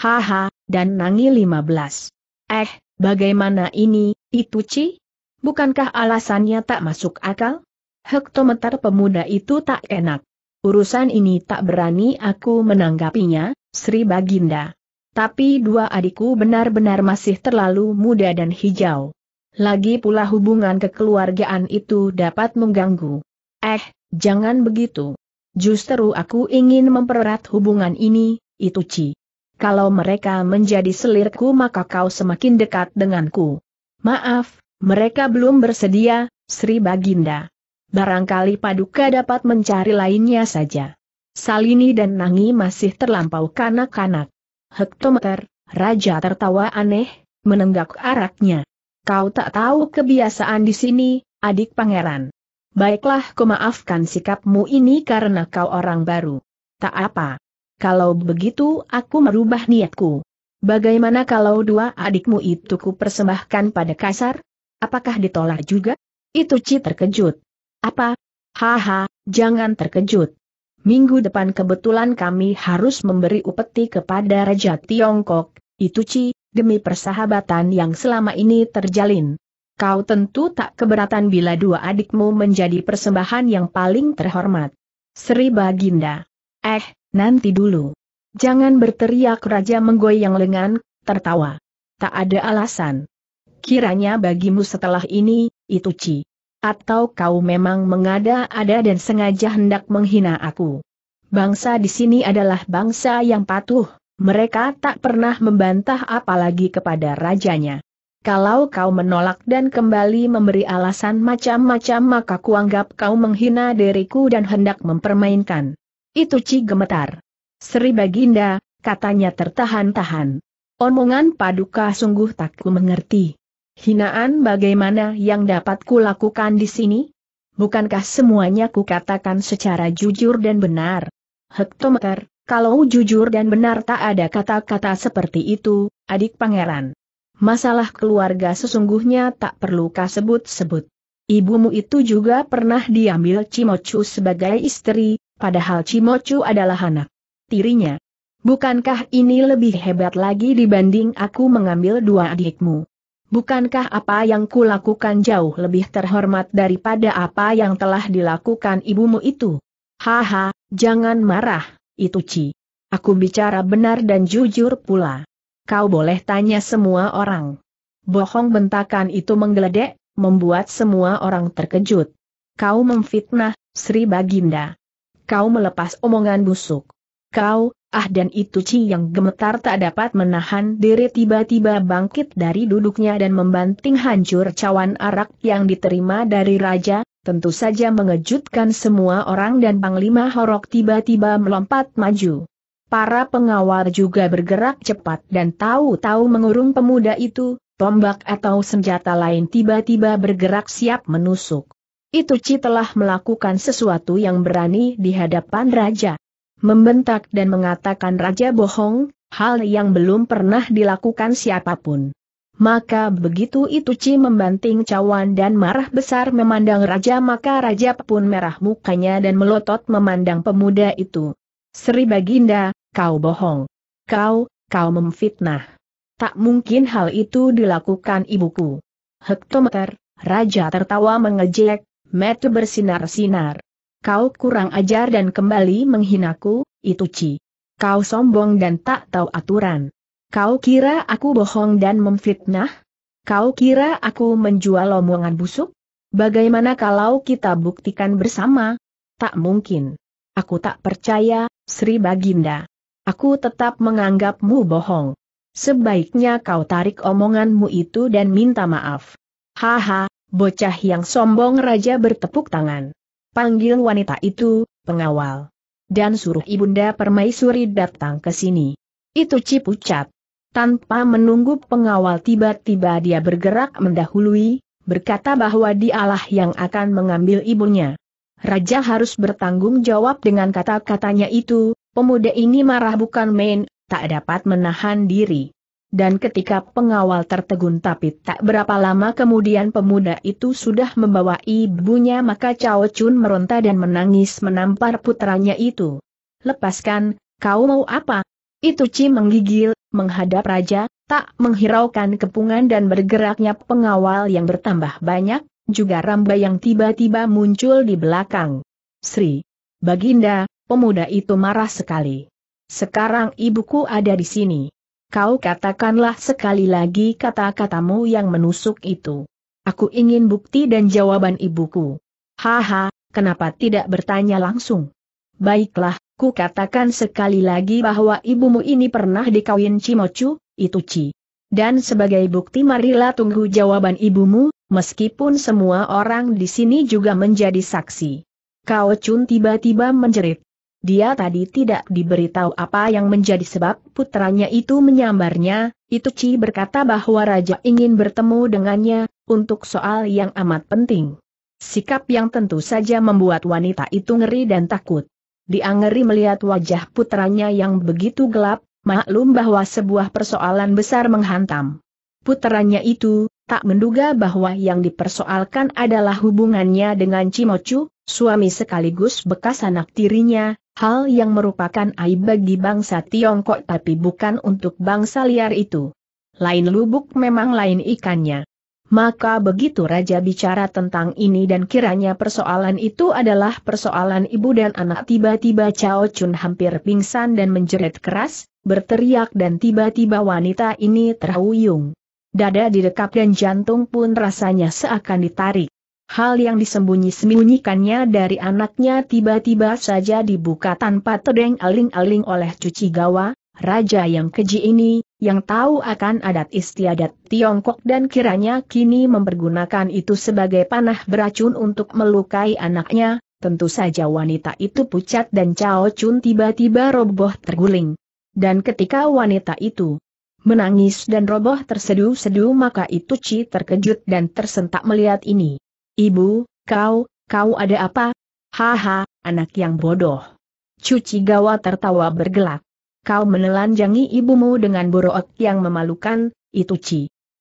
Haha, dan nangi 15. Eh, Bagaimana ini, itu Ci? Bukankah alasannya tak masuk akal? Hektometer pemuda itu tak enak. Urusan ini tak berani aku menanggapinya, Sri Baginda. Tapi dua adikku benar-benar masih terlalu muda dan hijau. Lagi pula hubungan kekeluargaan itu dapat mengganggu. Eh, jangan begitu. Justru aku ingin mempererat hubungan ini, itu Ci. Kalau mereka menjadi selirku maka kau semakin dekat denganku. Maaf, mereka belum bersedia, Sri Baginda. Barangkali Paduka dapat mencari lainnya saja. Salini dan Nangi masih terlampau kanak-kanak. Hektometer, Raja tertawa aneh, menenggak araknya. Kau tak tahu kebiasaan di sini, adik pangeran. Baiklah kumaafkan sikapmu ini karena kau orang baru. Tak apa. Kalau begitu aku merubah niatku. Bagaimana kalau dua adikmu itu kupersembahkan pada kasar? Apakah ditolak juga? Itu Ci terkejut. Apa? Haha, jangan terkejut. Minggu depan kebetulan kami harus memberi upeti kepada Raja Tiongkok, itu Ci, demi persahabatan yang selama ini terjalin. Kau tentu tak keberatan bila dua adikmu menjadi persembahan yang paling terhormat. Sri Baginda. Eh, Nanti dulu. Jangan berteriak Raja menggoyang lengan, tertawa. Tak ada alasan. Kiranya bagimu setelah ini, itu Ci. Atau kau memang mengada-ada dan sengaja hendak menghina aku. Bangsa di sini adalah bangsa yang patuh, mereka tak pernah membantah apalagi kepada rajanya. Kalau kau menolak dan kembali memberi alasan macam-macam maka kuanggap kau menghina diriku dan hendak mempermainkan. Itu Ci gemetar. Sri Baginda, katanya tertahan-tahan. Omongan paduka sungguh tak ku mengerti. Hinaan bagaimana yang dapat lakukan di sini? Bukankah semuanya ku katakan secara jujur dan benar? Hektometer, kalau jujur dan benar tak ada kata-kata seperti itu, adik pangeran. Masalah keluarga sesungguhnya tak perlu kasebut-sebut. Ibumu itu juga pernah diambil Cimocu sebagai istri, Padahal Cimocu adalah anak tirinya. Bukankah ini lebih hebat lagi dibanding aku mengambil dua adikmu? Bukankah apa yang kulakukan jauh lebih terhormat daripada apa yang telah dilakukan ibumu itu? Haha, jangan marah, itu Ci. Aku bicara benar dan jujur pula. Kau boleh tanya semua orang. Bohong bentakan itu menggeledek, membuat semua orang terkejut. Kau memfitnah, Sri Baginda kau melepas omongan busuk. Kau, ah dan itu Ci yang gemetar tak dapat menahan diri tiba-tiba bangkit dari duduknya dan membanting hancur cawan arak yang diterima dari raja, tentu saja mengejutkan semua orang dan Panglima Horok tiba-tiba melompat maju. Para pengawal juga bergerak cepat dan tahu-tahu mengurung pemuda itu, tombak atau senjata lain tiba-tiba bergerak siap menusuk. Itu Ci telah melakukan sesuatu yang berani di hadapan raja. Membentak dan mengatakan raja bohong, hal yang belum pernah dilakukan siapapun. Maka begitu itu Ci membanting cawan dan marah besar memandang raja maka raja pun merah mukanya dan melotot memandang pemuda itu. Sri Baginda, kau bohong. Kau, kau memfitnah. Tak mungkin hal itu dilakukan ibuku. Hektometer, Raja tertawa mengejek, Mata bersinar-sinar. Kau kurang ajar dan kembali menghinaku, itu Ci. Kau sombong dan tak tahu aturan. Kau kira aku bohong dan memfitnah? Kau kira aku menjual omongan busuk? Bagaimana kalau kita buktikan bersama? Tak mungkin. Aku tak percaya, Sri Baginda. Aku tetap menganggapmu bohong. Sebaiknya kau tarik omonganmu itu dan minta maaf. Haha, Bocah yang sombong raja bertepuk tangan. Panggil wanita itu, pengawal. Dan suruh ibunda permaisuri datang ke sini. Itu cipucat. Tanpa menunggu pengawal tiba-tiba dia bergerak mendahului, berkata bahwa dialah yang akan mengambil ibunya. Raja harus bertanggung jawab dengan kata-katanya itu, pemuda ini marah bukan main, tak dapat menahan diri dan ketika pengawal tertegun tapi tak berapa lama kemudian pemuda itu sudah membawa ibunya maka Cao Chun meronta dan menangis menampar putranya itu. Lepaskan, kau mau apa? Itu Ci menggigil, menghadap raja, tak menghiraukan kepungan dan bergeraknya pengawal yang bertambah banyak, juga ramba yang tiba-tiba muncul di belakang. Sri, Baginda, pemuda itu marah sekali. Sekarang ibuku ada di sini. Kau katakanlah sekali lagi kata-katamu yang menusuk itu. Aku ingin bukti dan jawaban ibuku. Haha, kenapa tidak bertanya langsung? Baiklah, ku katakan sekali lagi bahwa ibumu ini pernah dikawin Cimocu, itu Ci. Dan sebagai bukti marilah tunggu jawaban ibumu, meskipun semua orang di sini juga menjadi saksi. Kau Chun tiba-tiba menjerit. Dia tadi tidak diberitahu apa yang menjadi sebab putranya itu menyambarnya, Itu ci berkata bahwa Raja ingin bertemu dengannya, untuk soal yang amat penting. Sikap yang tentu saja membuat wanita itu ngeri dan takut. Dia melihat wajah putranya yang begitu gelap, maklum bahwa sebuah persoalan besar menghantam. Putranya itu, tak menduga bahwa yang dipersoalkan adalah hubungannya dengan Cimocu, suami sekaligus bekas anak tirinya, hal yang merupakan aib bagi bangsa Tiongkok tapi bukan untuk bangsa liar itu. Lain lubuk memang lain ikannya. Maka begitu Raja bicara tentang ini dan kiranya persoalan itu adalah persoalan ibu dan anak tiba-tiba Cao Chun hampir pingsan dan menjerit keras, berteriak dan tiba-tiba wanita ini terhuyung dada didekap dan jantung pun rasanya seakan ditarik. Hal yang disembunyi-sembunyikannya dari anaknya tiba-tiba saja dibuka tanpa tedeng aling-aling oleh cuci gawa, raja yang keji ini, yang tahu akan adat istiadat Tiongkok dan kiranya kini mempergunakan itu sebagai panah beracun untuk melukai anaknya, tentu saja wanita itu pucat dan Cao Chun tiba-tiba roboh terguling. Dan ketika wanita itu menangis dan roboh terseduh-seduh maka itu Ci terkejut dan tersentak melihat ini. Ibu, kau, kau ada apa? Haha, anak yang bodoh. Cuci gawa tertawa bergelak. Kau menelanjangi ibumu dengan buruk yang memalukan, itu Ci.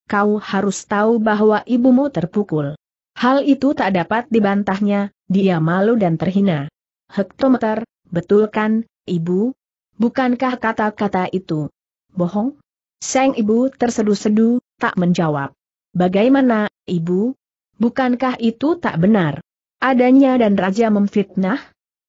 Kau harus tahu bahwa ibumu terpukul. Hal itu tak dapat dibantahnya, dia malu dan terhina. Hektometer, betul kan, ibu? Bukankah kata-kata itu bohong? Seng ibu tersedu-sedu, tak menjawab. Bagaimana, ibu? Bukankah itu tak benar? Adanya dan raja memfitnah?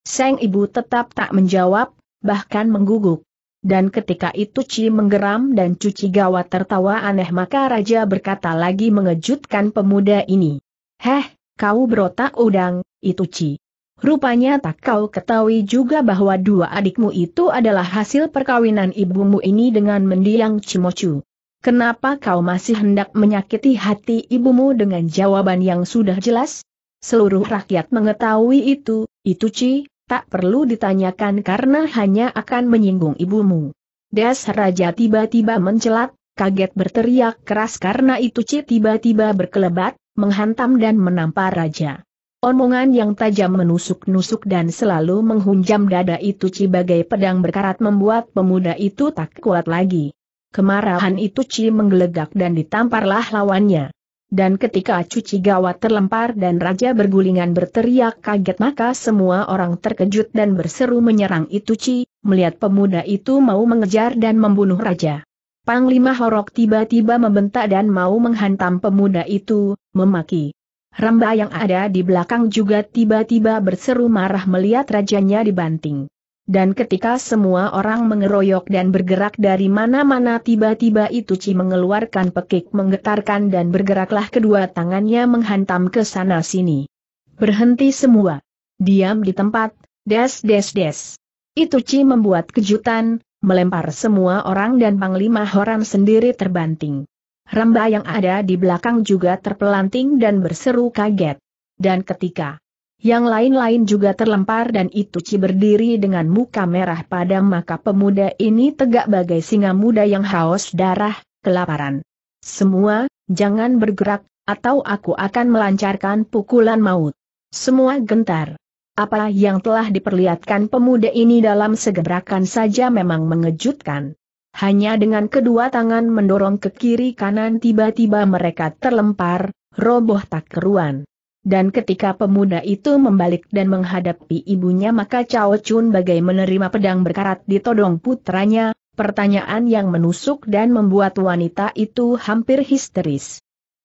Seng ibu tetap tak menjawab, bahkan mengguguk. Dan ketika itu Ci menggeram dan cuci gawa tertawa aneh maka raja berkata lagi mengejutkan pemuda ini. Heh, kau berotak udang, itu Ci. Rupanya tak kau ketahui juga bahwa dua adikmu itu adalah hasil perkawinan ibumu ini dengan mendiang Cimocu. Kenapa kau masih hendak menyakiti hati ibumu dengan jawaban yang sudah jelas? Seluruh rakyat mengetahui itu, itu Ci, tak perlu ditanyakan karena hanya akan menyinggung ibumu. Das Raja tiba-tiba mencelat, kaget berteriak keras karena itu Ci tiba-tiba berkelebat, menghantam dan menampar Raja. Omongan yang tajam menusuk-nusuk dan selalu menghunjam dada itu sebagai pedang berkarat membuat pemuda itu tak kuat lagi. Kemarahan itu Ci menggelegak dan ditamparlah lawannya. Dan ketika cuci gawat terlempar dan raja bergulingan berteriak kaget maka semua orang terkejut dan berseru menyerang itu Ci, melihat pemuda itu mau mengejar dan membunuh raja. Panglima Horok tiba-tiba membentak dan mau menghantam pemuda itu, memaki. Ramba yang ada di belakang juga tiba-tiba berseru marah melihat rajanya dibanting. Dan ketika semua orang mengeroyok dan bergerak dari mana-mana tiba-tiba itu ci mengeluarkan pekik menggetarkan dan bergeraklah kedua tangannya menghantam ke sana-sini. Berhenti semua. Diam di tempat, des des des. Itu ci membuat kejutan, melempar semua orang dan Panglima Horan sendiri terbanting. Ramba yang ada di belakang juga terpelanting dan berseru kaget. Dan ketika yang lain-lain juga terlempar dan Ituci berdiri dengan muka merah padam maka pemuda ini tegak bagai singa muda yang haus darah, kelaparan. Semua, jangan bergerak, atau aku akan melancarkan pukulan maut. Semua gentar. Apa yang telah diperlihatkan pemuda ini dalam segebrakan saja memang mengejutkan. Hanya dengan kedua tangan mendorong ke kiri kanan tiba-tiba mereka terlempar, roboh tak keruan. Dan ketika pemuda itu membalik dan menghadapi ibunya maka Cao Chun bagai menerima pedang berkarat di todong putranya, pertanyaan yang menusuk dan membuat wanita itu hampir histeris.